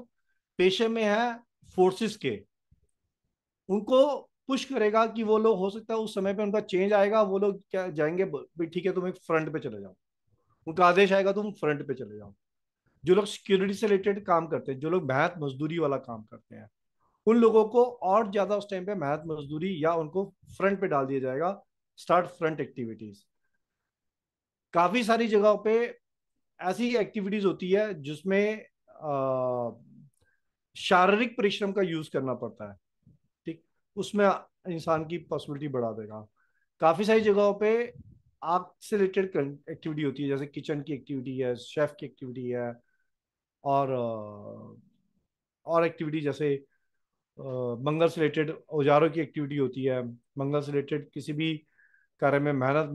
पेशे में है फोर्सेस के उनको पुश करेगा कि वो लोग हो सकता है उस समय पे उनका चेंज आएगा वो लोग क्या जाएंगे ठीक है तुम एक फ्रंट पे चले जाओ उनका आदेश आएगा तुम फ्रंट पे चले जाओ जो लोग सिक्योरिटी से रिलेटेड काम करते हैं जो लोग मेहनत मजदूरी वाला काम करते हैं उन लोगों को और ज्यादा उस टाइम पे मेहनत मजदूरी या उनको फ्रंट पे डाल दिया जाएगा स्टार्ट फ्रंट एक्टिविटीज काफ़ी सारी जगहों पे ऐसी एक्टिविटीज़ होती है जिसमें शारीरिक परिश्रम का यूज़ करना पड़ता है ठीक उसमें इंसान की पॉसिबिलिटी बढ़ा देगा काफ़ी सारी जगहों पे आग से रिलेटेड एक्टिविटी होती है जैसे किचन की एक्टिविटी है शेफ़ की एक्टिविटी है और और एक्टिविटी जैसे मंगल से रिलेटेड औजारों की एक्टिविटी होती है मंगल से रिलेटेड किसी भी कार्य में मेहनत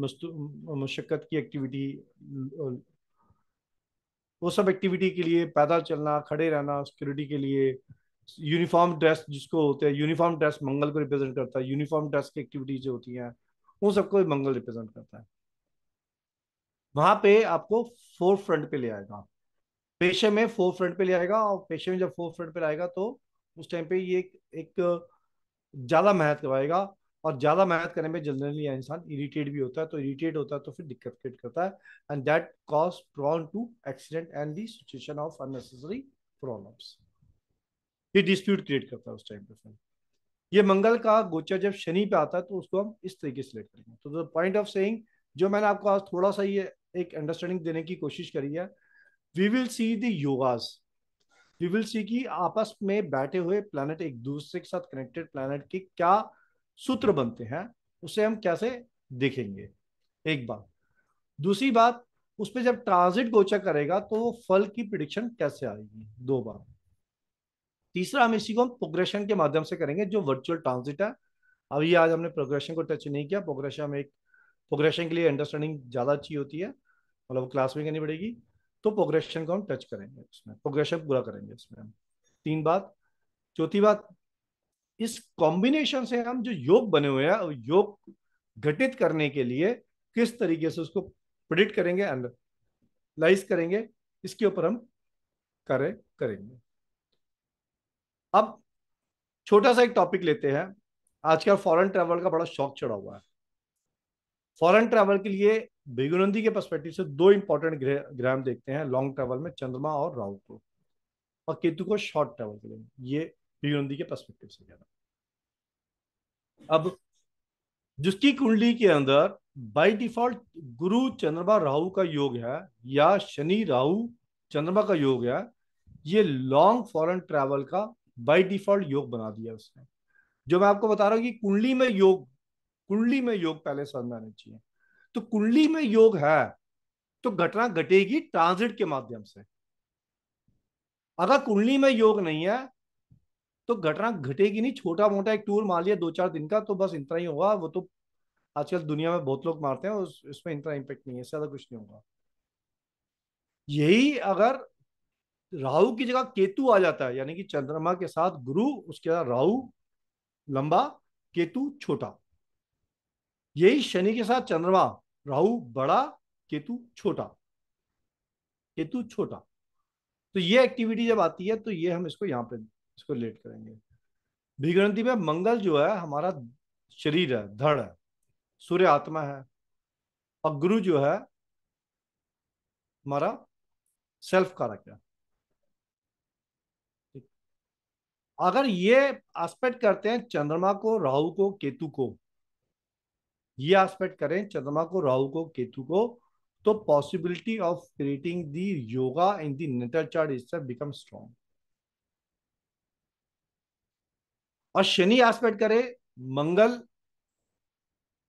मुशक्क़त की एक्टिविटी वो सब एक्टिविटी के लिए पैदल चलना खड़े रहना सिक्योरिटी के लिए यूनिफॉर्म ड्रेस जिसको होते हैं यूनिफॉर्म ड्रेस मंगल को रिप्रेजेंट करता है यूनिफॉर्म ड्रेस की एक्टिविटीज जो होती हैं उन सबको मंगल रिप्रेजेंट करता है वहां पे आपको फोर फ्रंट पे ले आएगा पेशे में फोर फ्रंट पे ले आएगा और पेशे में जब फोर फ्रंट पे लाएगा तो उस टाइम पे ये एक, एक ज़्यादा मेहनत करवाएगा और ज्यादा मेहनत करने में जनरली इंसान इरिटेट भी होता है तो इरिटेट होता है तो फिर दिक्कत क्रिएट करता है and that cause prone to accident and the situation of unnecessary problems ये डिस्प्यूट क्रिएट करता है उस टाइम पे फिर ये मंगल का गोचर जब शनि पे आता है तो उसको हम इस तरीके से लेट करेंगे तो पॉइंट ऑफ सेइंग जो मैंने आपको आज थोड़ा सा ये एक अंडरस्टैंडिंग देने की कोशिश करी है we will see the yogas we will see कि आपस में बैठे हुए प्लानट एक दूसरे के साथ कनेक्टेड प्लानट के क्या सूत्र बनते हैं उसे हम कैसे देखेंगे एक बात दूसरी बात उस पर जब ट्रांजिट गोचर करेगा तो वो फल की प्रिडिक्शन कैसे आएगी दो बार तीसरा हम इसी को हम प्रोग्रेशन के माध्यम से करेंगे जो वर्चुअल ट्रांजिट है अभी आज हमने प्रोग्रेशन को टच नहीं किया प्रोग्रेशन में एक प्रोग्रेशन के लिए अंडरस्टैंडिंग ज़्यादा अच्छी होती है मतलब क्लास में करनी पड़ेगी तो प्रोग्रेशन को हम टच करेंगे उसमें प्रोग्रेशन पूरा करेंगे इसमें हम तीन बात चौथी बात इस कॉम्बिनेशन से हम जो योग बने हुए हैं और योग घटित करने के लिए किस तरीके से उसको प्रिडिक्ट करेंगे एनालाइज करेंगे इसके ऊपर हम कार्य करेंगे अब छोटा सा एक टॉपिक लेते हैं आजकल फॉरेन ट्रैवल का बड़ा शौक चढ़ा हुआ है फॉरेन ट्रैवल के लिए भिगुनंदी के परस्पेक्टिव से दो इंपॉर्टेंट ग्राम देखते हैं लॉन्ग ट्रैवल में चंद्रमा और राहु को और केतु को शॉर्ट ट्रैवल के लिए ये योगी के पर्सपेक्टिव से कह रहा अब जिसकी कुंडली के अंदर बाय डिफॉल्ट गुरु चंद्रमा राहु का योग है या शनि राहु चंद्रमा का योग है ये लॉन्ग फॉरेन ट्रैवल का बाय डिफॉल्ट योग बना दिया उसने जो मैं आपको बता रहा हूं कि कुंडली में योग कुंडली में योग पहले समझ आना चाहिए तो कुंडली में योग है तो घटना घटेगी ट्रांजिट के माध्यम से अगर कुंडली में योग नहीं है तो घटना घटेगी नहीं छोटा मोटा एक टूर मार लिया दो चार दिन का तो बस इतना ही होगा वो तो आजकल दुनिया में बहुत लोग मारते हैं उस, उसमें इतना इम्पेक्ट नहीं है ज्यादा कुछ नहीं होगा यही अगर राहु की जगह केतु आ जाता है यानी कि चंद्रमा के साथ गुरु उसके साथ राहु लंबा केतु छोटा यही शनि के साथ चंद्रमा राहु बड़ा केतु छोटा केतु छोटा तो ये एक्टिविटी जब आती है तो ये हम इसको यहां पे इसको लेट करेंगे भीग्रंथि में मंगल जो है हमारा शरीर है धड़ है सूर्य आत्मा है और गुरु जो है हमारा सेल्फ कारक है अगर ये एस्पेक्ट करते हैं चंद्रमा को राहु को केतु को ये एस्पेक्ट करें चंद्रमा को राहु को केतु को तो possibility of creating the yoga in the natal chart is become strong और शनि एस्पेक्ट करे मंगल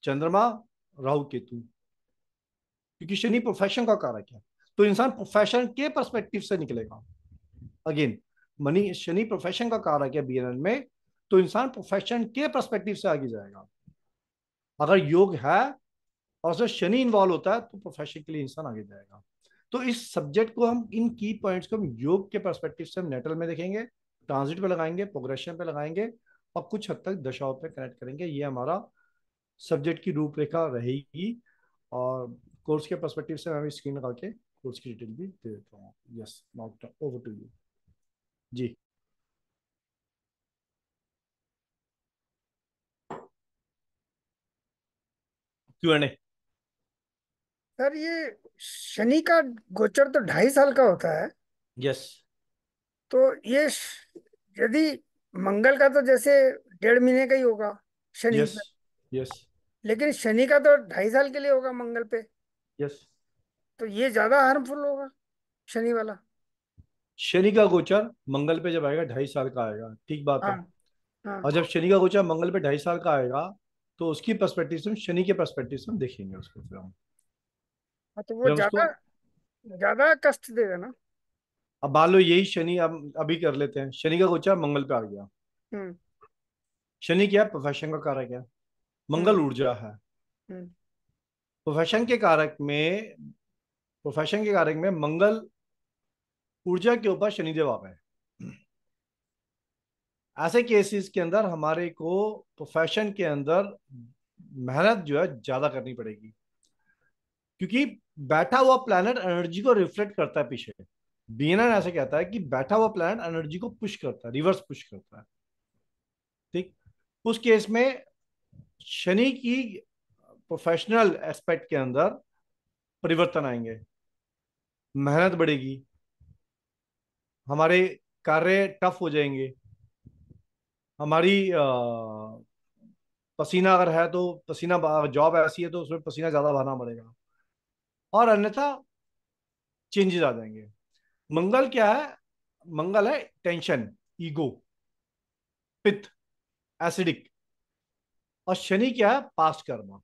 चंद्रमा राहु केतु क्योंकि शनि प्रोफेशन का कारक है तो इंसान प्रोफेशन के परस्पेक्टिव से निकलेगा अगेन मनी शनि प्रोफेशन का कारक है बीएनएल में तो इंसान प्रोफेशन के परस्पेक्टिव से आगे जाएगा अगर योग है और उसमें शनि इन्वॉल्व होता है तो प्रोफेशन के लिए इंसान आगे जाएगा तो इस सब्जेक्ट को हम इन की पॉइंट्स को हम योग के परस्पेक्टिव से हम नेटल में देखेंगे ट्रांजिट पे लगाएंगे प्रोग्रेशन पे लगाएंगे और कुछ हद तक दशाओं पे कनेक्ट करेंगे ये हमारा सब्जेक्ट की रूपरेखा रहेगी और कोर्स के परस्पेक्टिव से मैं स्क्रीन लगा के कोर्स की डिटेल भी दे देता हूँ yes not over to you जी सर ये शनि का गोचर तो ढाई साल का होता है यस yes. तो ये यदि मंगल का तो जैसे डेढ़ महीने का ही होगा शनि यस यस लेकिन शनि का तो ढाई साल के लिए होगा मंगल पे यस तो ये ज्यादा हार्मफुल होगा शनि वाला शनि का गोचर मंगल पे जब आएगा ढाई साल का आएगा ठीक बात है हाँ, हाँ। और जब शनि का गोचर मंगल पे ढाई साल का आएगा तो उसकी पर्सपेक्टिव से शनि के पर्सपेक्टिव से हम देखेंगे उसको फिर हम हाँ, तो वो ज्यादा ज्यादा कष्ट देगा ना अब मान लो यही शनि अब अभी कर लेते हैं शनि का गोचर मंगल पे आ गया हम्म। शनि क्या प्रोफेशन का कारक है मंगल हम्म। ऊर्जा है प्रोफेशन हम्म। के कारक में प्रोफेशन के कारक में मंगल ऊर्जा के ऊपर शनिदेव आप है ऐसे केसेस के अंदर हमारे को प्रोफेशन के अंदर मेहनत जो है ज्यादा करनी पड़ेगी क्योंकि बैठा हुआ प्लानट एनर्जी को रिफ्लेक्ट करता है पीछे बीएनआर ऐसे कहता है कि बैठा हुआ प्लान एनर्जी को पुश करता है रिवर्स पुश करता है ठीक उस केस में शनि की प्रोफेशनल एस्पेक्ट के अंदर परिवर्तन आएंगे मेहनत बढ़ेगी हमारे कार्य टफ हो जाएंगे हमारी आ, पसीना अगर है तो पसीना जॉब ऐसी है तो उसमें पसीना ज़्यादा बहाना पड़ेगा और अन्यथा चेंजेस आ जाएंगे मंगल क्या है मंगल है टेंशन ईगो पित्त एसिडिक और शनि क्या है पास्ट कर्मा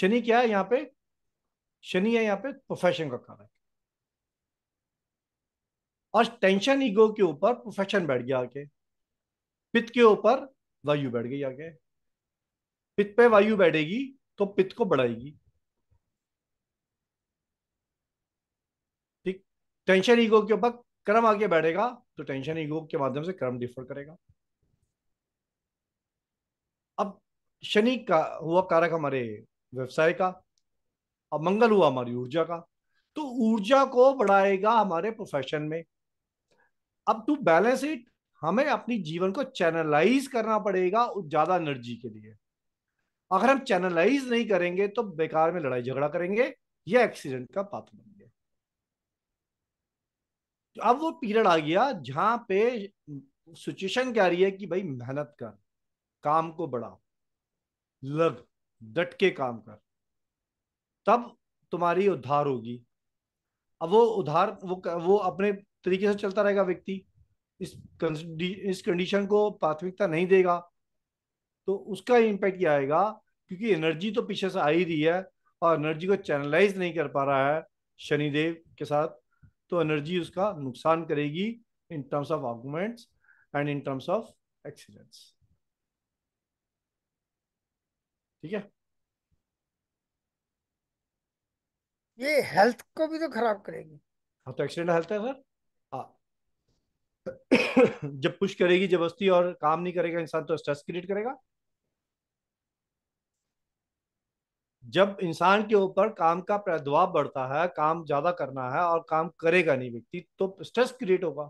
शनि क्या है यहाँ पे शनि है यहाँ पे प्रोफेशन का कारक और टेंशन ईगो के ऊपर प्रोफेशन बैठ गया आके पित्त के ऊपर वायु बैठ गई आके पित्त पे वायु बैठेगी तो पित्त को बढ़ाएगी टेंशन ईगो के ऊपर क्रम आके बैठेगा तो टेंशन ईगो के माध्यम से क्रम डिफर करेगा अब शनि का हुआ कारक हमारे व्यवसाय का अब मंगल हुआ हमारी ऊर्जा का तो ऊर्जा को बढ़ाएगा हमारे प्रोफेशन में अब टू बैलेंस इट हमें अपनी जीवन को चैनलाइज करना पड़ेगा ज्यादा एनर्जी के लिए अगर हम चैनलाइज नहीं करेंगे तो बेकार में लड़ाई झगड़ा करेंगे यह एक्सीडेंट का पात्र बनेगा तो अब वो पीरियड आ गया जहां पे सिचुएशन क्या रही है कि भाई मेहनत कर काम को बढ़ा लग डट के काम कर तब तुम्हारी उद्धार होगी अब वो उधार वो वो अपने तरीके से चलता रहेगा व्यक्ति इस इस कंडीशन को प्राथमिकता नहीं देगा तो उसका इम्पैक्ट क्या आएगा क्योंकि एनर्जी तो पीछे से आ ही रही है और एनर्जी को चैनलाइज नहीं कर पा रहा है शनिदेव के साथ तो एनर्जी उसका नुकसान करेगी in terms of arguments and in terms of accidents ठीक है ये हेल्थ को भी तो खराब करेगी हाँ तो एक्सीडेंट हेल्थ है सर हाँ जब पुश करेगी जबरदस्ती और काम नहीं करेगा इंसान तो स्ट्रेस क्रिएट करेगा जब इंसान के ऊपर काम का प्रदबाव बढ़ता है काम ज्यादा करना है और काम करेगा नहीं व्यक्ति तो स्ट्रेस क्रिएट होगा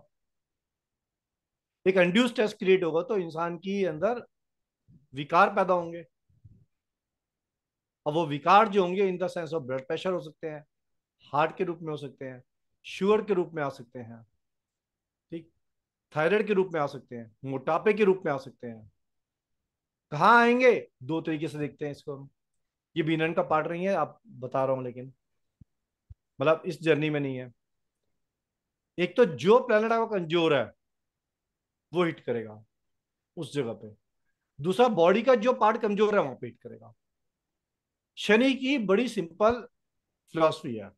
एक अंड्यू स्ट्रेस क्रिएट होगा तो इंसान की अंदर विकार पैदा होंगे अब वो विकार जो होंगे in the sense of blood pressure हो सकते हैं हार्ट के रूप में हो सकते हैं शुगर के रूप में आ सकते हैं ठीक थायराइड के रूप में आ सकते हैं मोटापे के रूप में आ सकते हैं कहाँ आएंगे दो तरीके से देखते हैं इसको हम ये बीनन का पार्ट नहीं है आप बता रहा हूं लेकिन मतलब इस जर्नी में नहीं है एक तो जो प्लान आपका कमजोर है वो हिट करेगा उस जगह पे दूसरा बॉडी का जो पार्ट कमजोर है वहां पे हिट करेगा शनि की बड़ी सिंपल फिलोसफी है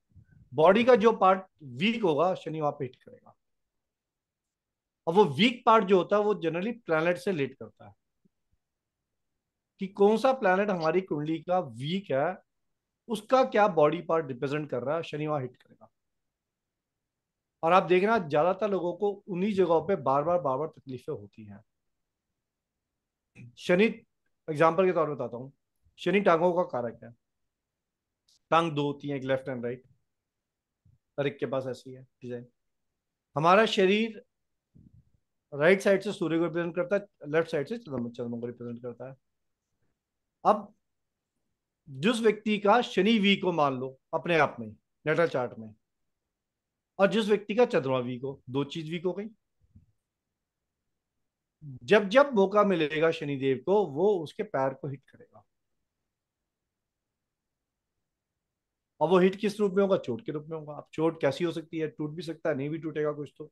बॉडी का जो पार्ट वीक होगा शनि वहां पे हिट करेगा और वो वीक पार्ट जो होता है वो जनरली प्लानट से लेट करता है कि कौन सा प्लानट हमारी कुंडली का वीक है उसका क्या बॉडी पार्ट रिप्रेजेंट कर रहा है शनिवार हिट करेगा और आप देखना ज्यादातर लोगों को उन्हीं जगहों पे बार बार बार बार तकलीफें होती हैं शनि एग्जाम्पल के तौर पर बताता हूँ शनि टांगों का कारक है टांग दो होती है एक लेफ्ट एंड राइट हर एक के पास ऐसी है डिजाइन हमारा शरीर राइट साइड से सूर्य को रिप्रेजेंट करता है लेफ्ट साइड से चंद्रमा को रिप्रेजेंट करता है अब जिस व्यक्ति का शनि वीक को मान लो अपने आप में नेटल चार्ट में और जिस व्यक्ति का चंद्रमा वीक हो दो चीज वीक हो गई जब जब मौका मिलेगा शनिदेव को वो उसके पैर को हिट करेगा और वो हिट किस रूप में होगा चोट के रूप में होगा अब चोट कैसी हो सकती है टूट भी सकता है नहीं भी टूटेगा कुछ तो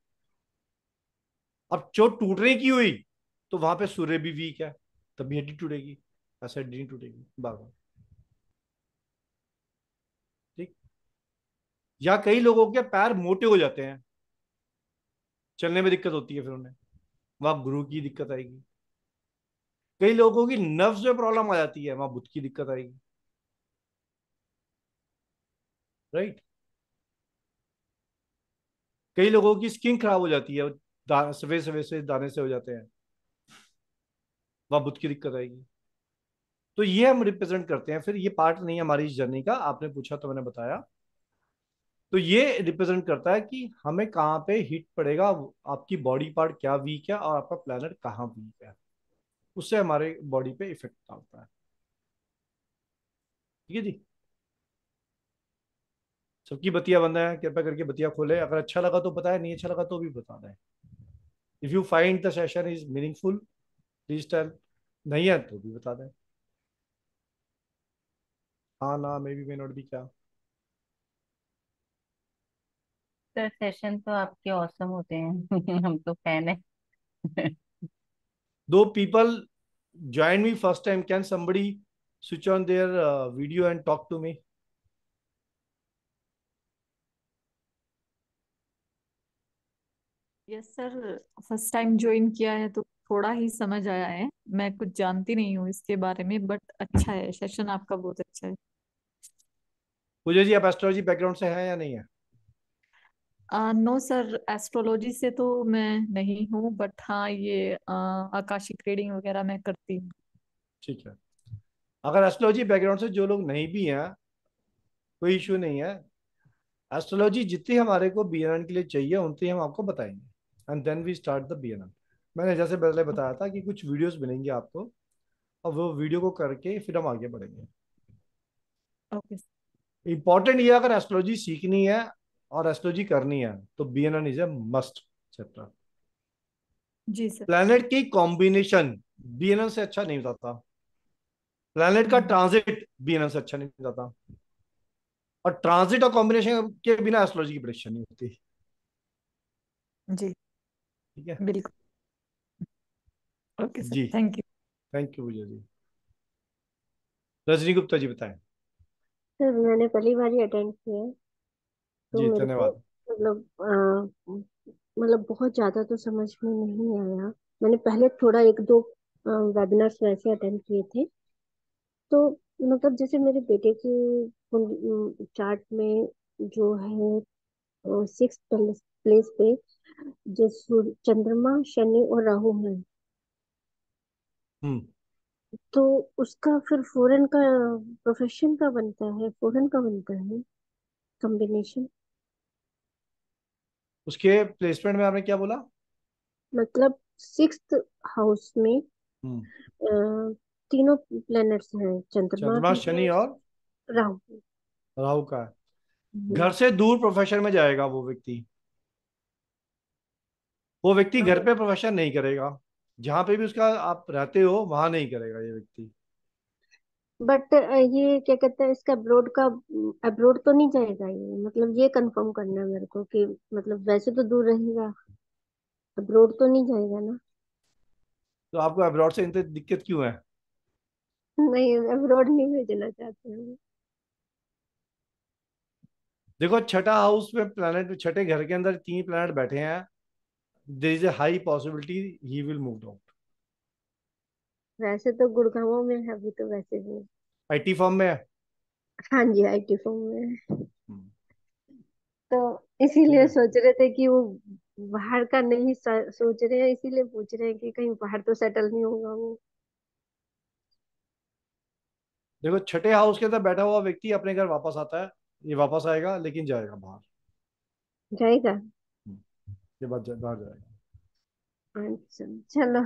अब चोट टूटने की हुई तो वहां पे सूर्य भी वीक है तभी हड्डी टूटेगी I said you to take ठीक या कई लोगों के पैर मोटे हो जाते हैं चलने में दिक्कत होती है फिर उन्हें वहां गुरु की दिक्कत आएगी कई लोगों की नर्व्स में प्रॉब्लम आ जाती है वहां बुद्ध की दिक्कत आएगी राइट कई लोगों की स्किन खराब हो जाती है सफेद सफेद से दाने से हो जाते हैं वहां बुद्ध की दिक्कत आएगी तो ये हम रिप्रेजेंट करते हैं फिर ये पार्ट नहीं है हमारी इस जर्नी का आपने पूछा तो मैंने बताया तो ये रिप्रेजेंट करता है कि हमें कहाँ पे हिट पड़ेगा आपकी बॉडी पार्ट क्या वीक है और आपका प्लानट कहाँ वीक है उससे हमारे बॉडी पे इफेक्ट डालता है ठीक है जी सबकी बतिया बंद है कृपया करके बतिया खोले अगर अच्छा लगा तो बताए नहीं अच्छा लगा तो भी बता दें if you find the session is meaningful please tell नहीं है तो भी बता दें हाँ ना Hana maybe may not be क्या सर सेशन तो आपके ऑसम होते हैं हम तो फैन है दो people join me first time can somebody switch on their video and talk to me me yes sir first time join किया है तो थोड़ा ही समझ आया है मैं कुछ जानती नहीं हूँ इसके बारे में बट अच्छा है सेशन आपका बहुत अच्छा है पूजा जी आप एस्ट्रोलॉजी बैकग्राउंड से हैं या नहीं है नो सर एस्ट्रोलॉजी से तो मैं नहीं हूँ बट हाँ ये uh, आकाशिक रीडिंग वगैरह मैं करती हूँ ठीक है अगर एस्ट्रोलॉजी बैकग्राउंड से जो लोग नहीं भी हैं कोई इशू नहीं है एस्ट्रोलॉजी जितनी हमारे को बी के लिए चाहिए उतनी हम आपको बताएंगे and then we start the B मैंने जैसे पहले बताया था कि कुछ वीडियोस मिलेंगे आपको और वो वीडियो को करके फिर हम आगे बढ़ेंगे ओके okay. इंपॉर्टेंट ये अगर एस्ट्रोलॉजी सीखनी है और एस्ट्रोलॉजी करनी है तो B N N is a must chapter जी सर प्लैनेट की कॉम्बिनेशन बी एन एन से अच्छा नहीं बताता प्लैनेट का ट्रांजिट बी एन एन से अच्छा नहीं बताता और ट्रांजिट और कॉम्बिनेशन के बिना एस्ट्रोलॉजी की प्रेडिक्शन नहीं होती जी ठीक है बिल्कुल okay sir thank you thank you जी रजनी गुप्ता जी बताएं सर मैंने पहली बार ही अटेंड किया है तो जी मेरे को धन्यवाद मतलब मतलब बहुत ज़्यादा तो समझ में नहीं आया मैंने पहले थोड़ा एक दो वेबिनार्स वैसे अटेंड किए थे तो मतलब जैसे मेरे बेटे के चार्ट में जो है सिक्स प्लेस पे जो सूर्य चंद्रमा शनि और राहु हैं हम्म तो उसका फिर फॉरेन का प्रोफेशन का बनता है फॉरेन का बनता है कॉम्बिनेशन उसके प्लेसमेंट में आपने क्या बोला मतलब सिक्स हाउस में हम्म। तीनों प्लैनेट्स हैं चंद्रमा चंद्रमा शनि और राहु राहु का हम्म। घर से दूर प्रोफेशन में जाएगा वो व्यक्ति वो व्यक्ति हाँ। घर पे प्रोफेशन नहीं करेगा जहाँ पे भी उसका आप रहते हो वहां नहीं करेगा ये व्यक्ति बट ये क्या कहते हैं इसका अब्रोड का अब्रोड तो नहीं जाएगा ये मतलब ये कंफर्म करना है मेरे को कि मतलब वैसे तो दूर रहेगा अब्रोड तो नहीं जाएगा ना तो आपको अब्रॉड से इतनी दिक्कत क्यों है नहीं अब्रोड नहीं भेजना चाहते हैं देखो छठा हाउस में प्लैनेट छठे घर के अंदर तीन प्लैनेट बैठे हैं there is a high possibility he will move out. वैसे तो गुड़गांव में है अभी तो वैसे भी आईटी फॉर्म में है हाँ जी आईटी फॉर्म में hmm. तो इसीलिए hmm. सोच रहे थे कि वो बाहर का नहीं सोच रहे हैं इसीलिए पूछ रहे हैं कि कहीं बाहर तो सेटल नहीं होगा वो देखो छठे हाउस के अंदर बैठा हुआ व्यक्ति अपने घर वापस आता है ये वापस आएगा लेकिन जाएगा बाहर जाएगा उसके बाद बाहर जाएगा अच्छा, चलो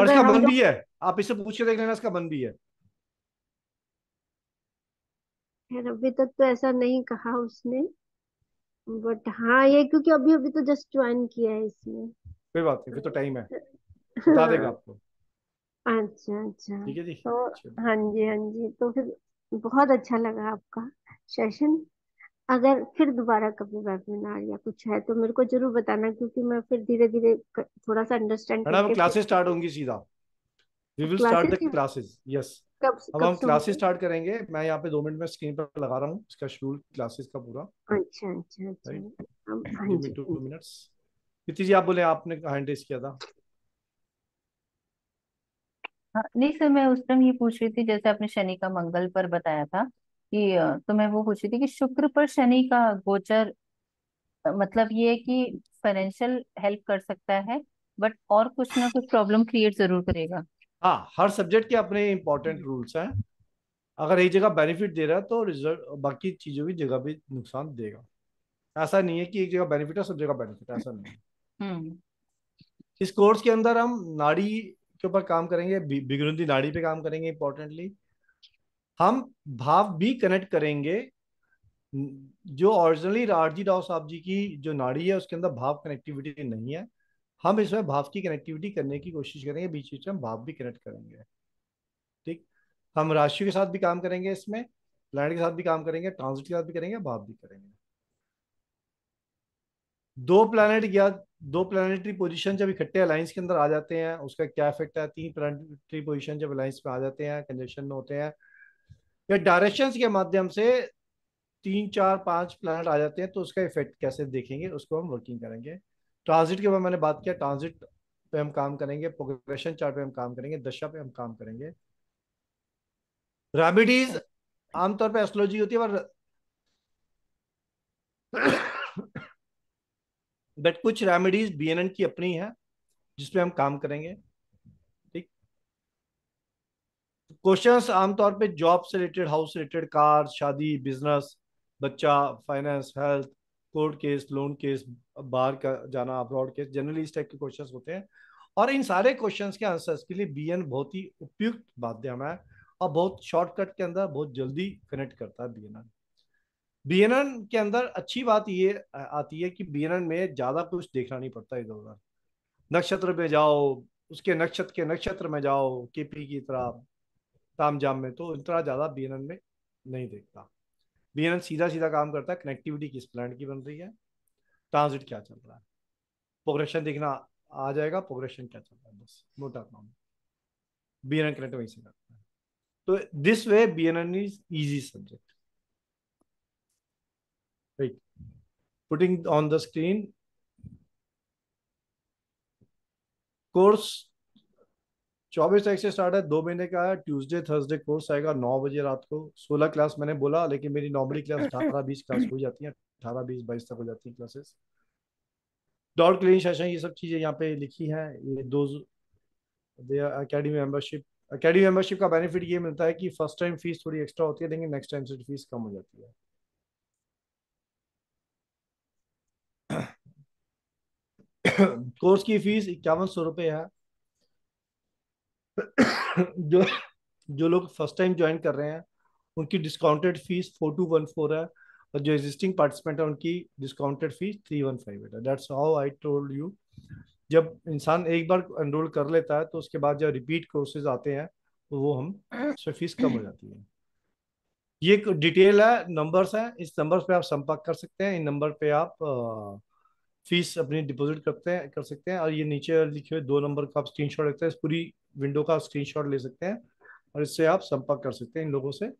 और इसका बन भी है आप इसे पूछ के देख लेना इसका बन भी है अभी तक तो ऐसा नहीं कहा उसने बट हाँ ये क्योंकि अभी अभी तो जस्ट ज्वाइन किया है इसने कोई बात नहीं तो टाइम है बता देगा आपको अच्छा अच्छा ठीक है जी तो हाँ जी हाँ जी तो फिर बहुत अच्छा लगा आपका सेशन अगर फिर दोबारा कभी वेबिनार या कुछ है तो मेरे को जरूर बताना क्योंकि मैं फिर धीरे धीरे थोड़ा सा अंडरस्टैंड मैडम क्लासेस स्टार्ट होंगी सीधा we will start the classes yes अब हम क्लासेस स्टार्ट करेंगे मैं यहाँ पे दो मिनट में स्क्रीन पर लगा रहा हूँ इसका शेड्यूल क्लासेस का पूरा अच्छा अच्छा अच्छा मिनट्स हाँ हाँ जी आप बोले आपने हैंड रेस किया था हाँ, नहीं सर मैं उस टाइम ये पूछ रही थी जैसे आपने शनि का मंगल पर बताया था कि तो मैं वो पूछ रही थी कि शुक्र पर शनि का गोचर मतलब ये है कि फाइनेंशियल हेल्प कर सकता है बट और कुछ ना कुछ प्रॉब्लम क्रिएट जरूर करेगा हाँ हर सब्जेक्ट के अपने इंपॉर्टेंट रूल्स हैं अगर एक जगह बेनिफिट दे रहा है तो रिजल्ट बाकी चीजों की जगह भी नुकसान देगा ऐसा नहीं है कि एक जगह बेनिफिट है सब जगह बेनिफिट है ऐसा नहीं है हम्म। इस कोर्स के अंदर हम नाड़ी के ऊपर काम करेंगे बिगुरुंदी नाड़ी पे काम करेंगे इंपॉर्टेंटली हम भाव भी कनेक्ट करेंगे जो ऑरिजिनली राजी राव साहब जी की जो नाड़ी है उसके अंदर भाव कनेक्टिविटी नहीं है हम इसमें भाव की कनेक्टिविटी करने की कोशिश करेंगे बीच बीच में हम भाव भी कनेक्ट करेंगे ठीक हम राशियों के साथ भी काम करेंगे इसमें प्लैनेट के साथ भी काम करेंगे ट्रांसिट के साथ भी करेंगे भाव भी करेंगे दो प्लैनेट या दो प्लानिटरी पोजीशन जब इकट्ठे अलायंस के अंदर आ जाते हैं उसका क्या इफेक्ट है तीन प्लानिटरी पोजीशन जब अलायंस में आ जाते हैं कंजेशन में होते हैं या डायरेक्शन के माध्यम से तीन चार पांच प्लानट आ जाते हैं तो उसका इफेक्ट कैसे देखेंगे उसको हम वर्किंग करेंगे ट्रांजिट के बाद मैंने बात किया ट्रांजिट पे हम काम करेंगे प्रोग्रेशन चार्ट पे हम काम करेंगे दशा पे हम काम करेंगे रेमिडीज आमतौर पे एस्ट्रोलॉजी होती है पर बट कुछ रेमेडीज बीएनएन की अपनी है जिसपे हम काम करेंगे क्वेश्चंस आमतौर पे जॉब से रिलेटेड हाउस से रिलेटेड कार शादी बिजनेस बच्चा finance health court case loan case बाहर का जाना अब्रॉड केस जनरली इस टाइप के क्वेश्चंस होते हैं और इन सारे क्वेश्चंस के आंसर्स के लिए बीएन बहुत ही उपयुक्त माध्यम है और बहुत शॉर्टकट के अंदर बहुत जल्दी कनेक्ट करता है बीएनएन बीएनएन के अंदर अच्छी बात ये आती है कि बीएनएन में ज़्यादा कुछ देखना नहीं पड़ता इधर उधर नक्षत्र पे जाओ उसके नक्षत्र के नक्षत्र में जाओ केपी की तरफ ताम में तो इतना ज़्यादा बी में नहीं देखता बी सीधा सीधा काम करता है कनेक्टिविटी किस प्लांट की बन रही है ट्रांजिट क्या चल रहा है प्रोग्रेशन देखना आ जाएगा प्रोग्रेशन क्या चल रहा है बस मोटा काम बी एन कनेक्ट वहीं से करता है तो this way B N N is easy subject right putting on the screen course चौबीस तारीख से स्टार्ट है दो महीने का है ट्यूसडे थर्सडे कोर्स आएगा नौ बजे रात को सोलह क्लास मैंने बोला लेकिन मेरी नॉर्मली क्लास अठारह बीस क्लास हो जाती है अठारह बीस बाईस तक हो जाती है क्लासेस डॉट क्लीन सेशन ये सब चीज़ें यहाँ पे लिखी है ये दो अकेडमी मेंबरशिप अकेडमी मेंबरशिप का बेनिफिट ये मिलता है कि फर्स्ट टाइम फीस थोड़ी एक्स्ट्रा होती है लेकिन नेक्स्ट टाइम से फीस कम हो जाती है कोर्स की फीस इक्यावन सौ रुपये है जो जो लोग फर्स्ट टाइम ज्वाइन कर रहे हैं उनकी discounted fees four two one four है और जो एग्जिस्टिंग पार्टिसिपेंट है उनकी discounted fees three one five eight है that's how I told you जब इंसान एक बार एनरोल कर लेता है तो उसके बाद जब रिपीट कोर्सेज आते हैं तो वो हम उसमें फीस कम हो जाती है ये डिटेल है नंबर्स हैं इस नंबर पे आप संपर्क कर सकते हैं इन नंबर पे आप फीस अपनी डिपॉजिट करते हैं कर सकते हैं और ये नीचे लिखे हुए दो नंबर का आप स्क्रीन शॉट लेते हैं इस पूरी विंडो का स्क्रीनशॉट ले सकते हैं और इससे आप संपर्क कर सकते हैं इन लोगों से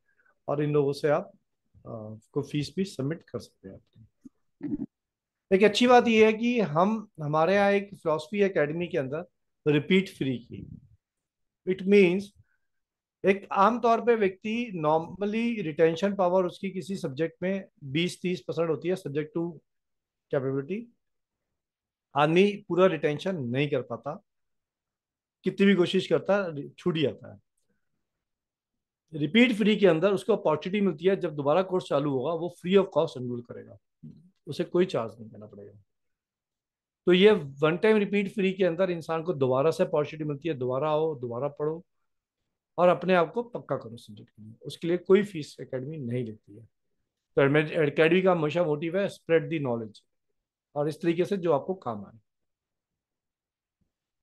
और इन लोगों से आप को फीस भी सबमिट कर सकते हैं एक अच्छी बात यह है कि हम हमारे यहाँ एक फिलोसफी अकेडमी के अंदर रिपीट फ्री की इट मीन्स एक आमतौर पे व्यक्ति नॉर्मली रिटेंशन पावर उसकी किसी सब्जेक्ट में 20-30 परसेंट होती है सब्जेक्ट टू कैपेबिलिटी आदमी पूरा रिटेंशन नहीं कर पाता कितनी भी कोशिश करता है छूट जाता है रिपीट फ्री के अंदर उसको अपॉर्चुनिटी मिलती है जब दोबारा कोर्स चालू होगा वो फ्री ऑफ कॉस्ट एनरोल करेगा उसे कोई चार्ज नहीं देना पड़ेगा तो ये वन टाइम रिपीट फ्री के अंदर इंसान को दोबारा से अपॉर्चुनिटी मिलती है दोबारा आओ दोबारा पढ़ो और अपने आप को पक्का करो सब्जेक्ट के लिए उसके लिए कोई फीस अकेडमी नहीं लेती है तो अकेडमी का हमेशा मोटिव है स्प्रेड दी नॉलेज और इस तरीके से जो आपको काम आए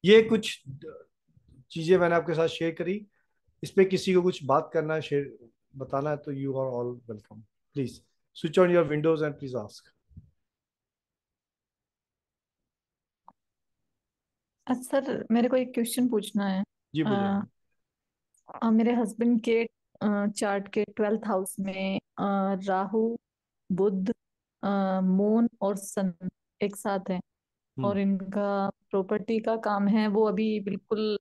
ये कुछ चीज़ें मैंने आपके साथ शेयर करी इस पर किसी को कुछ बात करना शेयर बताना है तो you are all welcome please switch on your windows and please ask sir मेरे को एक क्वेश्चन पूछना है जी आ, आ, मेरे हस्बैंड के चार्ट के ट्वेल्थ हाउस में आ, राहु बुद्ध मून और सन एक साथ है हम्म। और इनका प्रॉपर्टी का काम है वो अभी बिल्कुल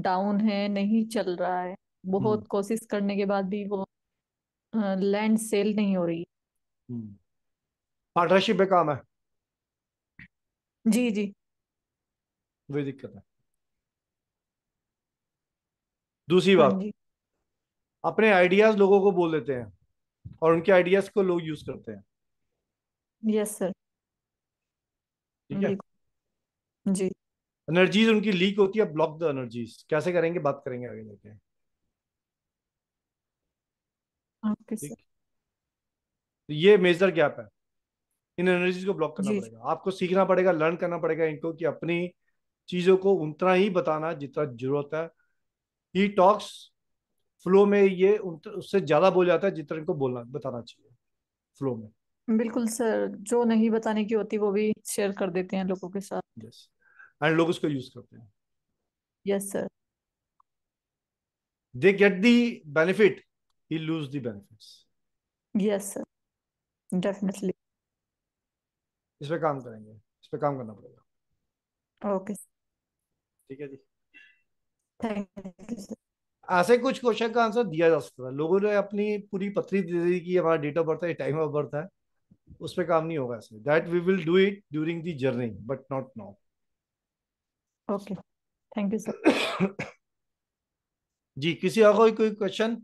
डाउन है नहीं चल रहा है बहुत हम्म। कोशिश करने के बाद भी वो लैंड सेल नहीं हो रही हम्म। पार्टनरशिप पे काम है जी जी कोई दिक्कत है दूसरी हाँ बात अपने आइडियाज लोगों को बोल देते हैं और उनके आइडियाज को लोग यूज करते हैं यस सर ठीक है जी एनर्जीज उनकी लीक होती है ब्लॉक द एनर्जीज कैसे करेंगे बात करेंगे आगे जाके तो ये मेजर गैप है इन एनर्जीज को ब्लॉक करना पड़ेगा आपको सीखना पड़ेगा लर्न करना पड़ेगा इनको कि अपनी चीजों को उतना ही बताना जितना जरूरत है ही टॉक्स फ्लो में ये उससे ज्यादा बोल जाता है जितना इनको बोलना बताना चाहिए फ्लो में बिल्कुल सर जो नहीं बताने की होती वो भी शेयर कर देते हैं लोगों के साथ yes. एंड लोग उसको यूज करते हैं yes sir they get the benefit he lose the benefits yes sir definitely इस पे काम करेंगे इस पे काम करना पड़ेगा ओके ठीक है जी थैंक यू ऐसे कुछ क्वेश्चन का आंसर दिया जा सकता है लोगों ने अपनी पूरी पत्री दे दी कि हमारा डेट ऑफ बर्थ है टाइम ऑफ बर्थ है उस पर काम नहीं होगा ऐसे that we will do it during the journey but not now okay thank you sir जी किसी का कोई कोई क्वेश्चन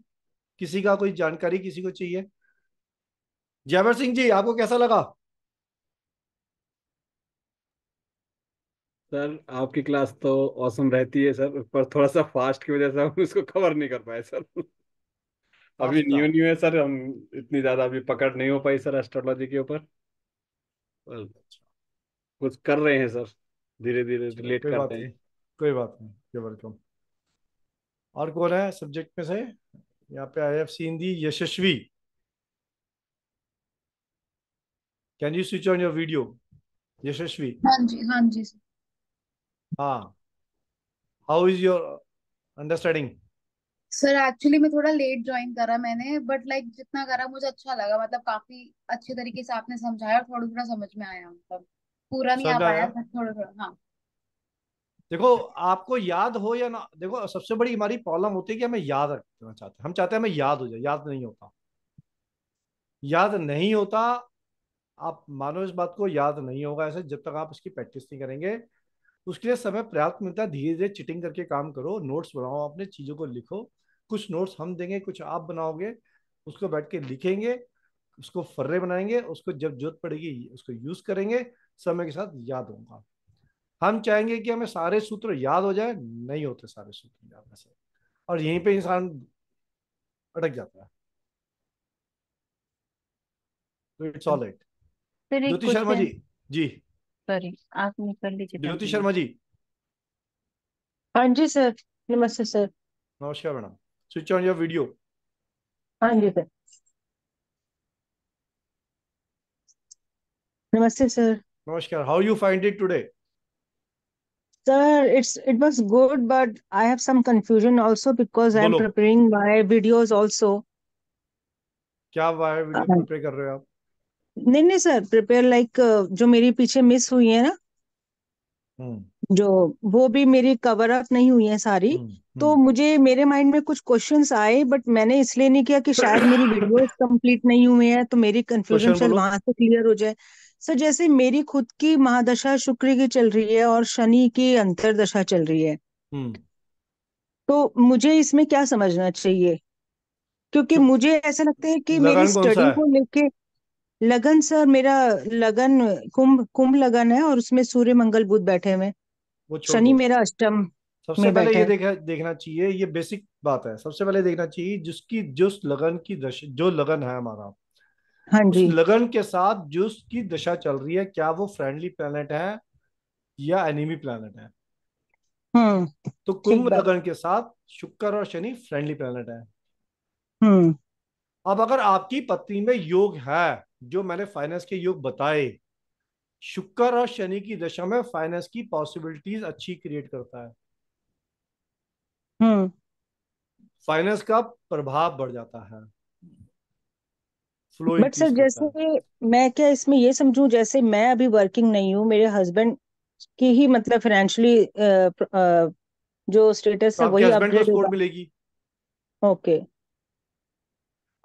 किसी का कोई जानकारी किसी को चाहिए जयवर सिंह जी आपको कैसा लगा सर आपकी क्लास तो ऑसम रहती है सर पर थोड़ा सा फास्ट की वजह से हम इसको कवर नहीं कर पाए सर अच्छा। अभी न्यू न्यू है सर हम इतनी ज्यादा अभी पकड़ नहीं हो पाई सर एस्ट्रोलॉजी के ऊपर अच्छा। कुछ कर रहे हैं सर धीरे धीरे रिलेट कोई बात करते नहीं हैं कोई बात नहीं यू वेलकम और कौन है सब्जेक्ट में से यहाँ पे I have seen the Yashasvi can you switch on your video Yashasvi हाँ जी हाँ जी हाँ how is your understanding sir actually मैं थोड़ा लेट ज्वाइन करा मैंने बट लाइक like, जितना करा मुझे अच्छा लगा मतलब काफी अच्छे तरीके से आपने समझाया और थोड़ा थोड़ा समझ में आया मतलब पूरा नहीं आ पाया था थोड़ा थोड़ा हाँ देखो आपको याद हो या ना देखो सबसे बड़ी हमारी प्रॉब्लम होती है कि हमें याद रखना चाहते हैं हम चाहते हैं हमें याद हो जाए याद नहीं होता याद नहीं होता आप मानो इस बात को याद नहीं होगा ऐसे जब तक आप इसकी प्रैक्टिस नहीं करेंगे उसके लिए समय पर्याप्त मिलता है धीरे धीरे चिटिंग करके काम करो नोट्स बनाओ अपने चीज़ों को लिखो कुछ नोट्स हम देंगे कुछ आप बनाओगे उसको बैठ के लिखेंगे उसको फर्रे बनाएंगे उसको जब जरूरत पड़ेगी उसको यूज़ करेंगे समय के साथ याद होगा हम चाहेंगे कि हमें सारे सूत्र याद हो जाए नहीं होते सारे सूत्र याद ऐसे और यहीं पे इंसान अटक जाता है तो इट्स ऑल ज्योति शर्मा जी जी सॉरी आप निकल लीजिए ज्योति शर्मा जी हाँ जी सर नमस्ते सर नमस्कार madam switch on your video हाँ जी सर नमस्ते sir Namaskar. How you find it today? Sir, it's it was good, but I have some confusion also because I am preparing my videos also. क्या वायर video prepare कर रहे हो आप? नहीं नहीं सर प्रिपेयर लाइक जो मेरी पीछे मिस हुई है ना हम्म। जो वो भी मेरी कवर अप नहीं हुई है सारी हम्म, हम्म। तो मुझे मेरे माइंड में कुछ क्वेश्चंस आए बट मैंने इसलिए नहीं किया कि शायद मेरी वीडियोस कंप्लीट नहीं हुए हैं तो मेरी कंफ्यूजन शायद वहां से क्लियर हो जाए सर जैसे मेरी खुद की महादशा शुक्र की चल रही है और शनि की अंतरदशा चल रही है हम्म। तो मुझे इसमें क्या समझना चाहिए क्योंकि तो मुझे ऐसा लगता है कि मेरी स्टडी को लेके लगन सर मेरा लगन कुंभ कुंभ लगन है और उसमें सूर्य मंगल बुध बैठे हुए शनि मेरा अष्टम सबसे में पहले ये देखा देखना चाहिए ये बेसिक बात है सबसे पहले देखना चाहिए जिसकी जिस लगन की दश जो लगन है हमारा हाँ जी लगन के साथ जो उसकी दशा चल रही है क्या वो फ्रेंडली प्लेनेट है या एनिमी प्लेनेट है हम्म तो कुंभ लगन के साथ शुक्र और शनि फ्रेंडली प्लेनेट है हम्म। अब अगर आपकी पत्नी में योग है जो मैंने फाइनेंस के योग बताए शुक्र और शनि की दशा में फाइनेंस की पॉसिबिलिटीज अच्छी क्रिएट करता है फाइनेंस हम्म। का प्रभाव बढ़ जाता है फ्लो बट सर जैसे मैं क्या इसमें ये समझूं जैसे मैं अभी वर्किंग नहीं हूँ मेरे हस्बैंड की ही मतलब फाइनेंशियली जो स्टेटस है तो वही हस्बैंड अपडेट सपोर्ट मिलेगी ओके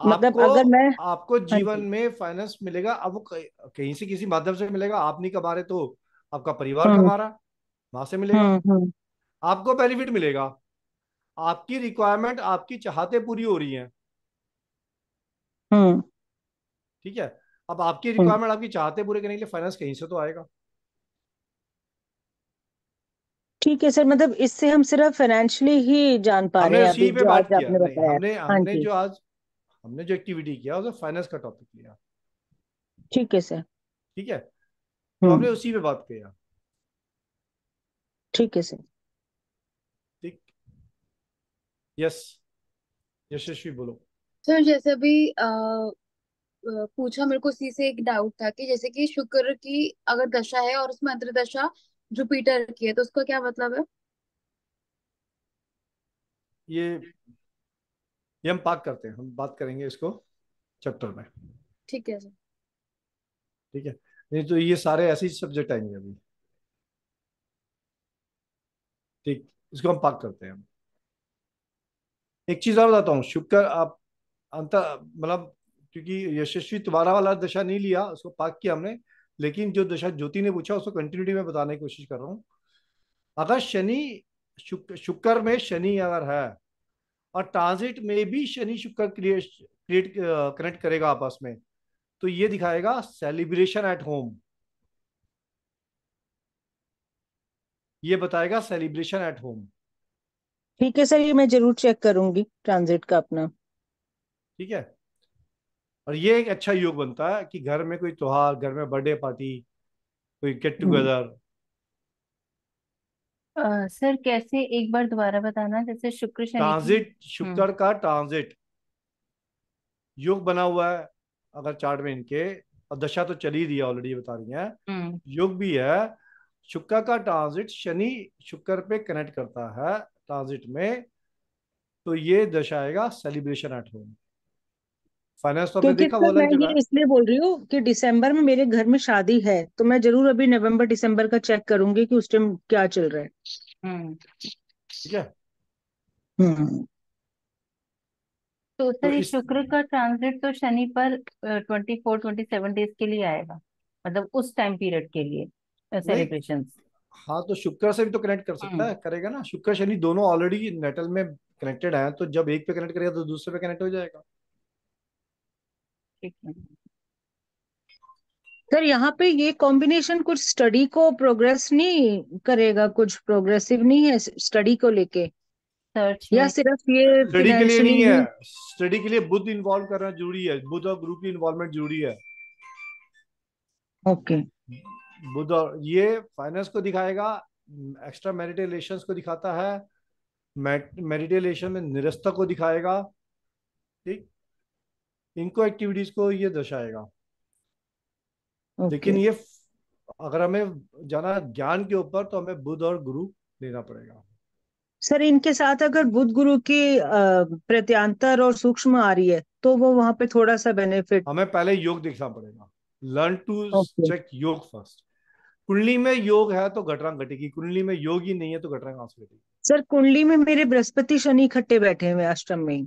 मतलब अगर मैं आपको हाँ जीवन में फाइनेंस मिलेगा अब वो कहीं से किसी माध्यम से मिलेगा आप नहीं कमा रहे तो आपका परिवार हाँ। कमा रहा वहां से मिलेगा हाँ, आपको बेनिफिट मिलेगा आपकी रिक्वायरमेंट आपकी चाहते पूरी हो रही है ठीक है अब आपकी रिक्वायरमेंट हाँ। आपकी चाहते पूरे करने के लिए फाइनेंस कहीं से तो आएगा ठीक है सर मतलब इससे हम सिर्फ फाइनेंशियली ही जान पा रहे हैं अभी जो आज आपने बताया हमने हाँ हमने जी जो आज हमने जो एक्टिविटी किया उसे फाइनेंस का टॉपिक लिया ठीक है सर ठीक है तो हम्म। हमने उसी पे बात किया ठीक है सर ठीक यस यशस्वी बोलो सर जैसे अभी पूछा मेरे को इसी से एक डाउट था कि जैसे कि शुक्र की अगर दशा है और उसमें अंतरदशा जुपिटर की है तो उसका क्या मतलब है ये ये हम बात करते हैं हम बात करेंगे इसको चैप्टर में ठीक है सर ठीक है नहीं तो ये सारे ऐसे ही सब्जेक्ट आएंगे अभी ठीक इसको हम पाक करते हैं एक चीज और बताता हूँ शुक्र आप अंतर मतलब क्योंकि यशस्वी तुम्हारा वाला दशा नहीं लिया उसको पाक किया हमने लेकिन जो दशा ज्योति ने पूछा उसको कंटिन्यूटी में बताने की कोशिश कर रहा हूँ अगर शनि शुक्र शुक्र में शनि अगर है और ट्रांजिट में भी शनि शुक्र क्रिएट क्रिएट कनेक्ट करेगा आपस में तो ये दिखाएगा सेलिब्रेशन एट होम ये बताएगा सेलिब्रेशन एट होम ठीक है सर ये मैं जरूर चेक करूंगी ट्रांजिट का अपना ठीक है और ये एक अच्छा योग बनता है कि घर में कोई त्योहार घर में बर्थडे पार्टी कोई गेट टुगेदर हम्म। सर कैसे एक बार दोबारा बताना जैसे शुक्र शनि की ट्रांजिट शुक्र हम्म। का ट्रांजिट योग बना हुआ है अगर चार्ट में इनके और दशा तो चली रही है ऑलरेडी बता रही है हम्म। योग भी है शुक्र का ट्रांजिट शनि शुक्र पे कनेक्ट करता है ट्रांजिट में तो ये दर्शाएगा सेलिब्रेशन एट होम फाइनेंस तो आपने देखा मैं ये इसलिए बोल रही हूँ कि दिसंबर में मेरे घर में शादी है तो मैं जरूर अभी नवंबर दिसंबर का चेक करूंगी कि उस टाइम क्या चल रहा है हम्म। ठीक है हम्म। तो, तो सर इस... शुक्र का ट्रांसिट तो शनि पर twenty four twenty seven days के लिए आएगा मतलब उस टाइम पीरियड के लिए सेलिब्रेशन हाँ तो शुक्र से भी तो कनेक्ट कर सकता है हम्म। करेगा ना शुक्र शनि दोनों ऑलरेडी नेटल में कनेक्टेड है तो जब एक पे कनेक्ट करेगा तो दूसरे पे कनेक्ट हो जाएगा एक मिनट सर यहाँ पे ये कॉम्बिनेशन कुछ स्टडी को प्रोग्रेस नहीं करेगा कुछ प्रोग्रेसिव नहीं है स्टडी को लेके या सिर्फ ये स्टडी के लिए नहीं है स्टडी के लिए बुद्ध इन्वॉल्व करना जरूरी है बुद्ध और गुरु की इन्वॉल्वमेंट जरूरी है ओके बुद्ध और ये फाइनेंस को दिखाएगा एक्स्ट्रा मेडिटेशन को दिखाता है मेडिटेशन में निरस्ता को दिखाएगा ठीक इनको एक्टिविटीज को ये दर्शाएगा okay. लेकिन ये अगर हमें जाना ज्ञान के ऊपर तो हमें बुद्ध और गुरु लेना पड़ेगा सर इनके साथ अगर बुद्ध गुरु की प्रत्यांतर और सूक्ष्म आ रही है तो वो वहां पे थोड़ा सा बेनिफिट हमें पहले योग देखना पड़ेगा learn to check yoga first कुंडली में योग है तो घटरा घटेगी कुंडली में योग ही नहीं है तो घटरा से घटेगी सर कुंडली में मेरे बृहस्पति शनि इकट्ठे बैठे हुए अष्टम में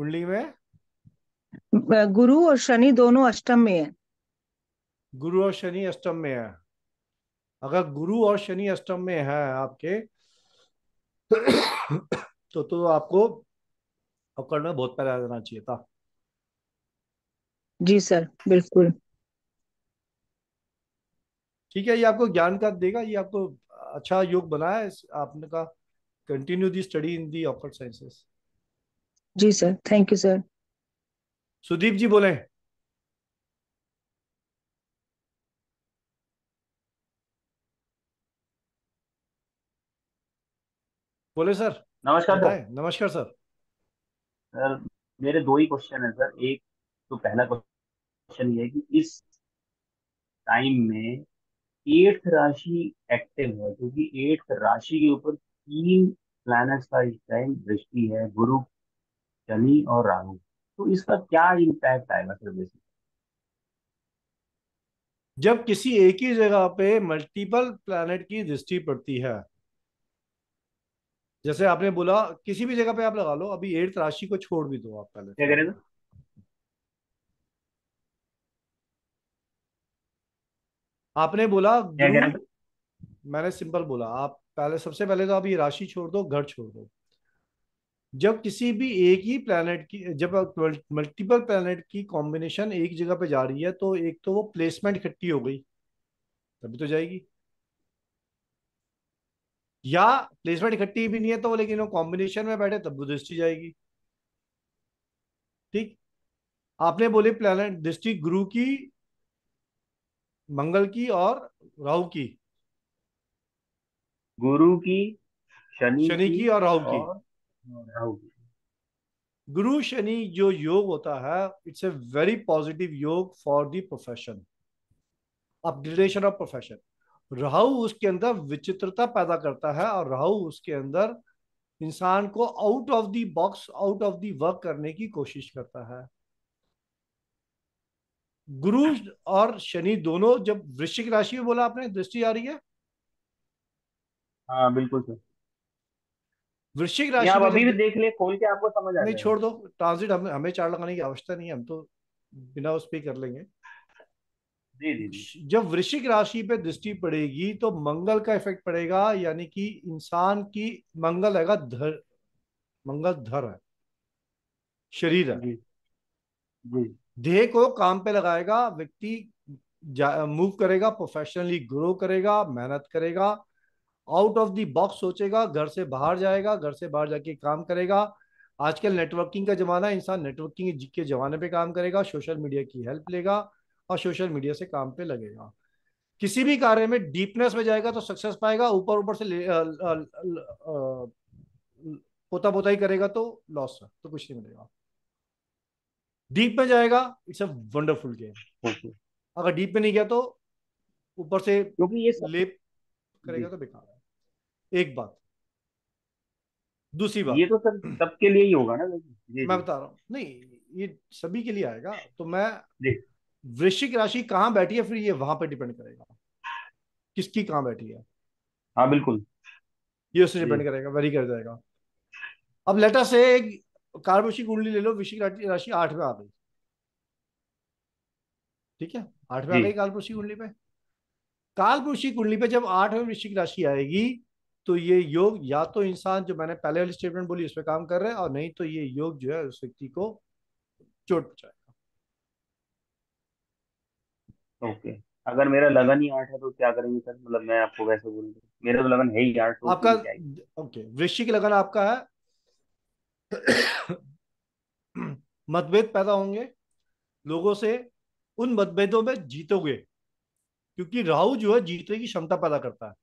कुंडली में गुरु और शनि दोनों अष्टम में है गुरु और शनि अष्टम में है अगर गुरु और शनि अष्टम में है आपके तो तो आपको अवकरण में बहुत पहले देना चाहिए था जी सर बिल्कुल ठीक है ये आपको ज्ञान का देगा ये आपको अच्छा योग बनाया आपने का continue the study in the offer sciences जी sir thank you sir Sudeep ji बोले बोले सर नमस्कार सर नमस्कार सर सर मेरे दो ही क्वेश्चन है सर एक तो पहला क्वेश्चन ये है कि इस टाइम में एट्थ राशि एक्टिव है क्योंकि एट्थ राशि के ऊपर तीन प्लैनेट्स का इस टाइम दृष्टि है गुरु शनि और राहु तो इसका क्या इम्पैक्ट आएगा सर बेसिक जब किसी एक ही जगह पे मल्टीपल प्लैनेट की दृष्टि पड़ती है जैसे आपने बोला किसी भी जगह पे आप लगा लो अभी एट्थ राशि को छोड़ भी दो आप पहले क्या करें तो? आपने बोला तो? मैंने सिंपल बोला आप पहले सबसे पहले तो आप ये राशि छोड़ दो घर छोड़ दो जब किसी भी एक ही प्लानट की जब मल्टीपल प्लानट की कॉम्बिनेशन एक जगह पे जा रही है तो एक तो वो प्लेसमेंट इकट्ठी हो गई तभी तो जाएगी या प्लेसमेंट इकट्ठी भी नहीं है तो वो लेकिन वो कॉम्बिनेशन में बैठे तब दृष्टि जाएगी ठीक आपने बोले प्लानट दृष्टि गुरु की मंगल की और राहु की गुरु की शनि की, की और राहु की गुरु शनि जो योग होता है it's a very positive yoga for the profession upgradation of profession Rahu उसके अंदर विचित्रता पैदा करता है और राहु उसके अंदर इंसान को out of the box out of the work करने की कोशिश करता है गुरु और शनि दोनों जब वृश्चिक राशि में बोला आपने दृष्टि आ रही है हाँ बिल्कुल सर वृश्चिक राशि आप अभी भी देख ले खोल के आपको समझ आ नहीं छोड़ दो ट्रांजिट हम, हमें चार लगाने की आवश्यकता नहीं है हम तो बिना उस पर कर लेंगे जी जी जब वृश्चिक राशि पे दृष्टि पड़ेगी तो मंगल का इफेक्ट पड़ेगा यानी कि इंसान की मंगल है धर मंगल धर है शरीर है देह को काम पे लगाएगा व्यक्ति मूव करेगा प्रोफेशनली ग्रो करेगा मेहनत करेगा आउट ऑफ दी बॉक्स सोचेगा घर से बाहर जाएगा घर से बाहर जाके काम करेगा आजकल नेटवर्किंग का जमाना इंसान नेटवर्किंग के जमाने पे काम करेगा सोशल मीडिया की हेल्प लेगा और सोशल मीडिया से काम पे लगेगा किसी भी कार्य में डीपनेस में जाएगा तो सक्सेस पाएगा ऊपर ऊपर से पोता पोता ही करेगा तो लॉस है तो कुछ नहीं मिलेगा डीप में जाएगा इट्स अ वंडरफुल गेम अगर डीप में नहीं गया तो ऊपर से क्योंकि ये लेप करेगा तो बेकार एक बात दूसरी बात ये तो सर सबके लिए ही होगा ना मैं बता रहा हूँ नहीं ये सभी के लिए आएगा तो मैं वृश्चिक राशि कहाँ बैठी है फिर ये वहां पर डिपेंड करेगा किसकी कहाँ बैठी है हाँ बिल्कुल ये उससे डिपेंड करेगा वेरी कर जाएगा अब लेटर से एक कार्बोशी कुंडली ले लो वृश्चिक राशि आठ में आ गई ठीक है आठ में आ गई कालपुरुषी कुंडली पे कालपुरुषी कुंडली पे जब आठ में वृश्चिक राशि आएगी तो ये योग या तो इंसान जो मैंने पहले वाली स्टेटमेंट बोली उस पर काम कर रहे हैं और नहीं तो ये योग जो है उस व्यक्ति को चोट पहुंचाएगा ओके अगर मेरा लगन ही आठ है तो क्या करेंगे सर मतलब मैं आपको वैसे बोल तो। मेरा तो लगन है ही आर्ट तो आपका ओके वृश्चिक लगन आपका है मतभेद पैदा होंगे लोगों से उन मतभेदों में जीतोगे क्योंकि राहु जो है जीतने की क्षमता पैदा करता है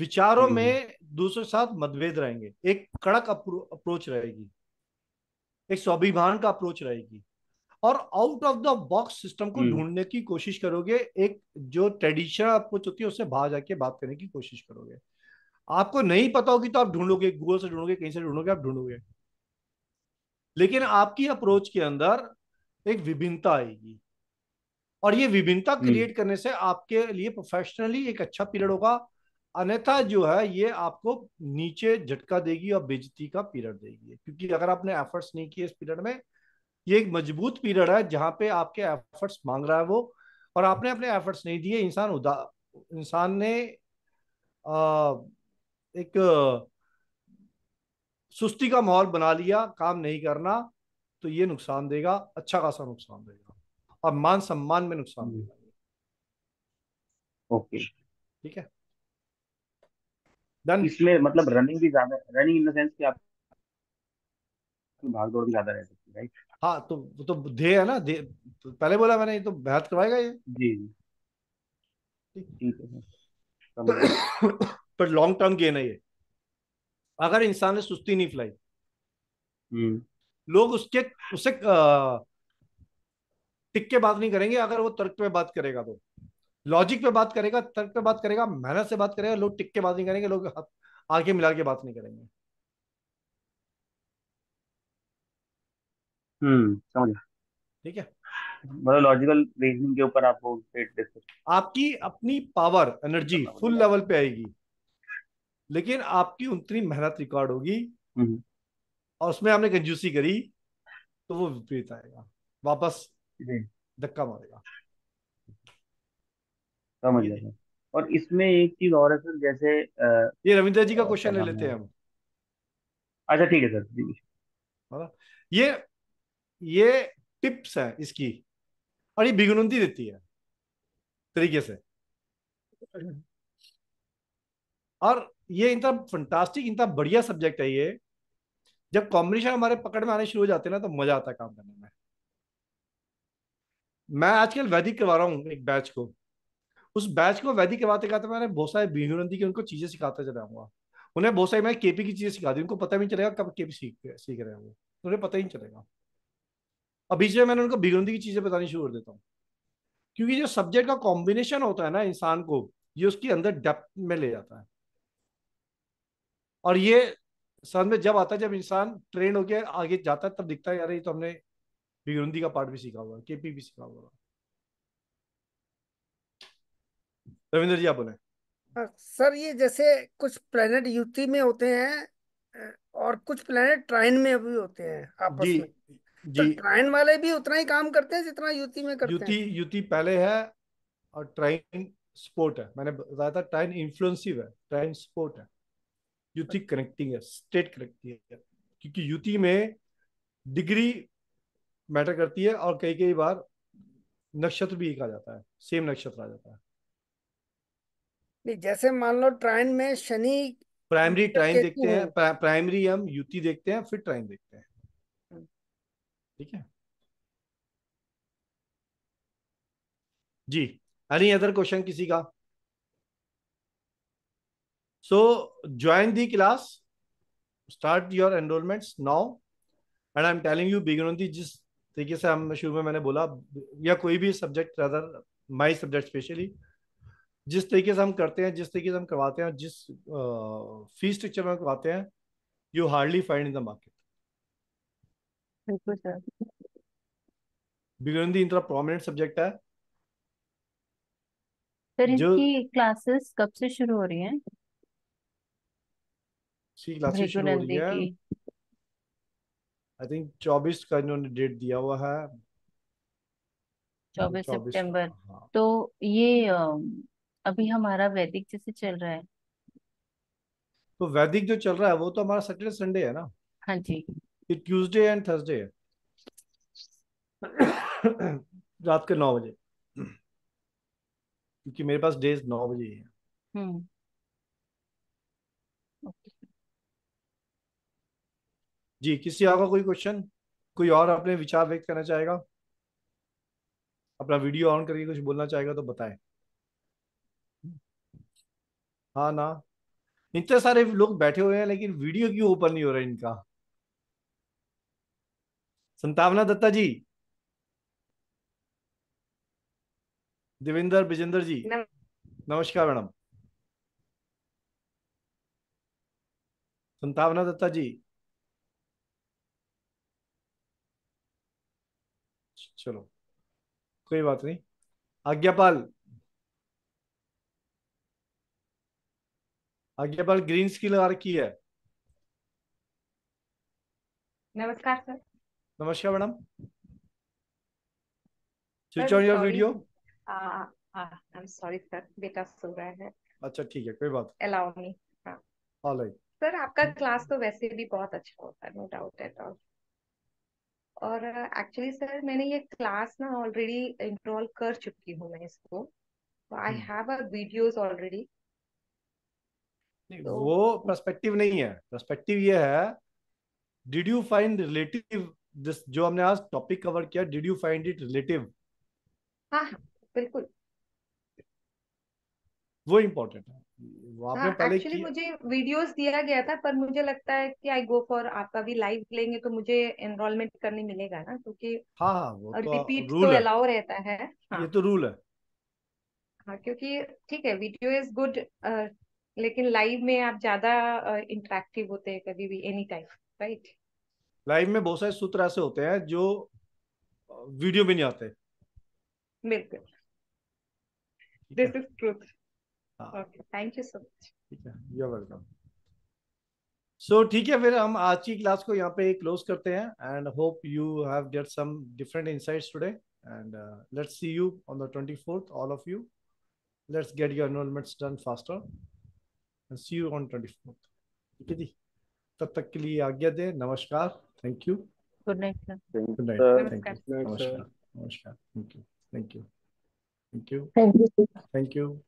विचारों हम्म, हम्म। में दूसरे साथ मतभेद रहेंगे एक कड़क अप्रोच रहेगी एक स्वाभिमान का अप्रोच रहेगी और out of the box system को हम्म। ढूंढने की कोशिश करोगे एक जो ट्रेडिशनल अप्रोच होती है उससे बाहर जाके बात करने की कोशिश करोगे आपको नहीं पता होगी तो आप ढूंढोगे गूगल से ढूंढोगे कहीं से ढूंढोगे आप ढूंढोगे लेकिन आपकी अप्रोच के अंदर एक विभिन्नता आएगी और ये विभिन्नता क्रिएट करने से आपके लिए प्रोफेशनली एक अच्छा पीरियड होगा अन्यथा जो है ये आपको नीचे झटका देगी और बेजती का पीरियड देगी क्योंकि अगर आपने एफर्ट्स नहीं किए इस पीरियड में ये एक मजबूत पीरियड है जहां पे आपके एफर्ट्स मांग रहा है वो और आपने अपने एफर्ट्स नहीं दिए इंसान उदा इंसान ने आ, एक सुस्ती का माहौल बना लिया काम नहीं करना तो ये नुकसान देगा अच्छा खासा नुकसान देगा और मान सम्मान में नुकसान देगा ओके ठीक है डन इसमें मतलब रनिंग भी ज्यादा रनिंग इन द सेंस कि आप भाग दौड़ भी ज्यादा रह सकती है राइट हाँ तो वो तो धे है ना धे पहले बोला मैंने ये तो बेहद करवाएगा ये जी ठीक है पर लॉन्ग टर्म गेन है ये अगर इंसान ने सुस्ती नहीं फैलाई हम्म। लोग उसके उसे टिक के बात नहीं करेंगे अगर वो तर्क पे बात करेगा तो लॉजिक पे बात करेगा तर्क पे बात करेगा मेहनत से बात करेगा लोग टिक के बात नहीं करेंगे लोग आगे मिला के बात नहीं करेंगे हम्म ठीक है मतलब लॉजिकल रीजनिंग के ऊपर आप आपकी अपनी पावर एनर्जी फुल लेवल पे आएगी लेकिन आपकी उतनी मेहनत रिकॉर्ड होगी हम्म। और उसमें आपने कंजूसी करी तो वो विपरीत आएगा वापस धक्का मारेगा समझ गया सर और इसमें एक चीज और है सर जैसे आ, ये रविंद्र जी का क्या क्वेश्चन ले लेते है हैं हम अच्छा ठीक है सर जी हाँ ये ये टिप्स है इसकी और ये भिगुनती देती है तरीके से और ये इतना फंटास्टिक इतना बढ़िया सब्जेक्ट है ये जब कॉम्बिनेशन हमारे पकड़ में आने शुरू हो जाते हैं ना तो मजा आता है काम करने में मैं आजकल वैदिक करवा रहा हूँ एक बैच को उस बैच को वैदिक के बातें सिखाते मैंने की उनको चीजें सिखाता चलाऊंगा उन्हें बहुत सारी मैं केपी की चीजें सिखा दी उनको पता भी नहीं चलेगा कब केपी सीख सीख रहे हैं वो उन्हें पता ही नहीं चलेगा अभी बीच में मैंने उनको बिगड़ंदी की चीजें बतानी शुरू कर देता हूँ क्योंकि जो सब्जेक्ट का कॉम्बिनेशन होता है ना इंसान को ये उसके अंदर डेप्थ में ले जाता है और ये समझ में जब आता है जब इंसान ट्रेन होकर आगे जाता है तब दिखता है यार ये तो हमने बिगड़ंदी का पार्ट भी सीखा हुआ है केपी भी सीखा हुआ है रविंद्र जी आप बोले हाँ, सर ये जैसे कुछ प्लेनेट युति में होते हैं और कुछ प्लेनेट ट्राइन में भी होते हैं आपस जी, में जी तो ट्राइन वाले भी उतना ही काम करते हैं जितना युति में करते युति, हैं युति पहले है और ट्राइन स्पोर्ट है मैंने बताया था ट्राइन इन्फ्लुएंसिव है ट्राइन स्पोर्ट है युति कनेक्टिंग अच्छा। है स्टेट कनेक्टिंग है क्योंकि युति में डिग्री मैटर करती है और कई कई बार नक्षत्र भी एक आ जाता है सेम नक्षत्र आ जाता है जैसे मान लो ट्राइन में शनि प्राइमरी ट्राइन देखते हैं प्राइमरी हम युति देखते हैं फिर ट्राइन देखते हैं हाँ। ठीक है जी एनी अदर क्वेश्चन किसी का the class start your enrolment now and I am telling you begin the जिस तरीके से हम शुरू में मैंने बोला या कोई भी subject other my subject specially जिस तरीके से हम करते हैं जिस तरीके से हम करवाते हैं जिस फी स्ट्रक्चर में करवाते हैं you hardly find in the market बिल्कुल सर बिगरंदी प्रोमिनेंट सब्जेक्ट है सर इसकी क्लासेस कब से शुरू हो रही हैं इसकी क्लासेस शुरू हो रही है आई थिंक चौबीस का इन्होंने डेट दिया हुआ है चौबीस सितंबर हाँ। तो ये अभी हमारा वैदिक जैसे चल रहा है तो वैदिक जो चल रहा है वो तो हमारा सैटरडे संडे है ना हाँ जी ये ट्यूसडे एंड थर्सडे है रात के नौ बजे क्योंकि मेरे पास डेज नौ बजे ही है हम्म। जी किसी और का कोई क्वेश्चन कोई और अपने विचार व्यक्त करना चाहेगा अपना वीडियो ऑन करके कुछ बोलना चाहेगा तो बताएं हाँ ना इतने सारे लोग बैठे हुए हैं लेकिन वीडियो क्यों ओपन नहीं हो रहा इनका संतावना दत्ता जी देवेंद्र बिजेंद्र जी नमस्कार मैडम संतावना दत्ता जी चलो कोई बात नहीं आज्ञापाल आगे बार ग्रीन स्किल लगा रखी है नमस्कार सर नमस्कार madam switch on your video I am sorry sir बेटा सो रहा है अच्छा ठीक है कोई बात अलाउ मी ऑलराइट सर आपका क्लास तो वैसे भी बहुत अच्छा होता है नो डाउट एट ऑल और एक्चुअली uh, सर मैंने ये क्लास ना ऑलरेडी इनरोल कर चुकी हूँ मैं इसको I have a videos already नहीं तो, वो परस्पेक्टिव नहीं है परस्पेक्टिव ये है did you find relative this जो हमने आज टॉपिक कवर किया did you find it relative हाँ बिल्कुल वो इम्पोर्टेंट है हाँ, एक्चुअली मुझे वीडियोस दिया गया था पर मुझे लगता है कि आई गो फॉर आपका भी लाइव लेंगे तो मुझे एनरोलमेंट करने मिलेगा ना क्योंकि हाँ हाँ वो तो रिपीट तो अलाउ रहता है हाँ, ये तो रूल है हाँ क्योंकि ठीक है वीडियो इज गुड लेकिन लाइव में आप ज्यादा इंटरेक्टिव uh, होते हैं कभी भी एनी टाइम राइट लाइव में बहुत सारे सूत्र ऐसे होते हैं जो वीडियो में नहीं आते बिल्कुल this is truth okay thank you so much ठीक है यू आर वेलकम सो ठीक है फिर हम आज की क्लास को यहाँ पे क्लोज करते हैं and hope you have get some different insights today and let's see you on the twenty fourth all of you let's get your enrolments done faster see see you on 24th ठीक है जी तब तक के लिए आज्ञा दे नमस्कार thank you good night good night thank you नमस्कार नमस्कार thank you thank you thank you thank you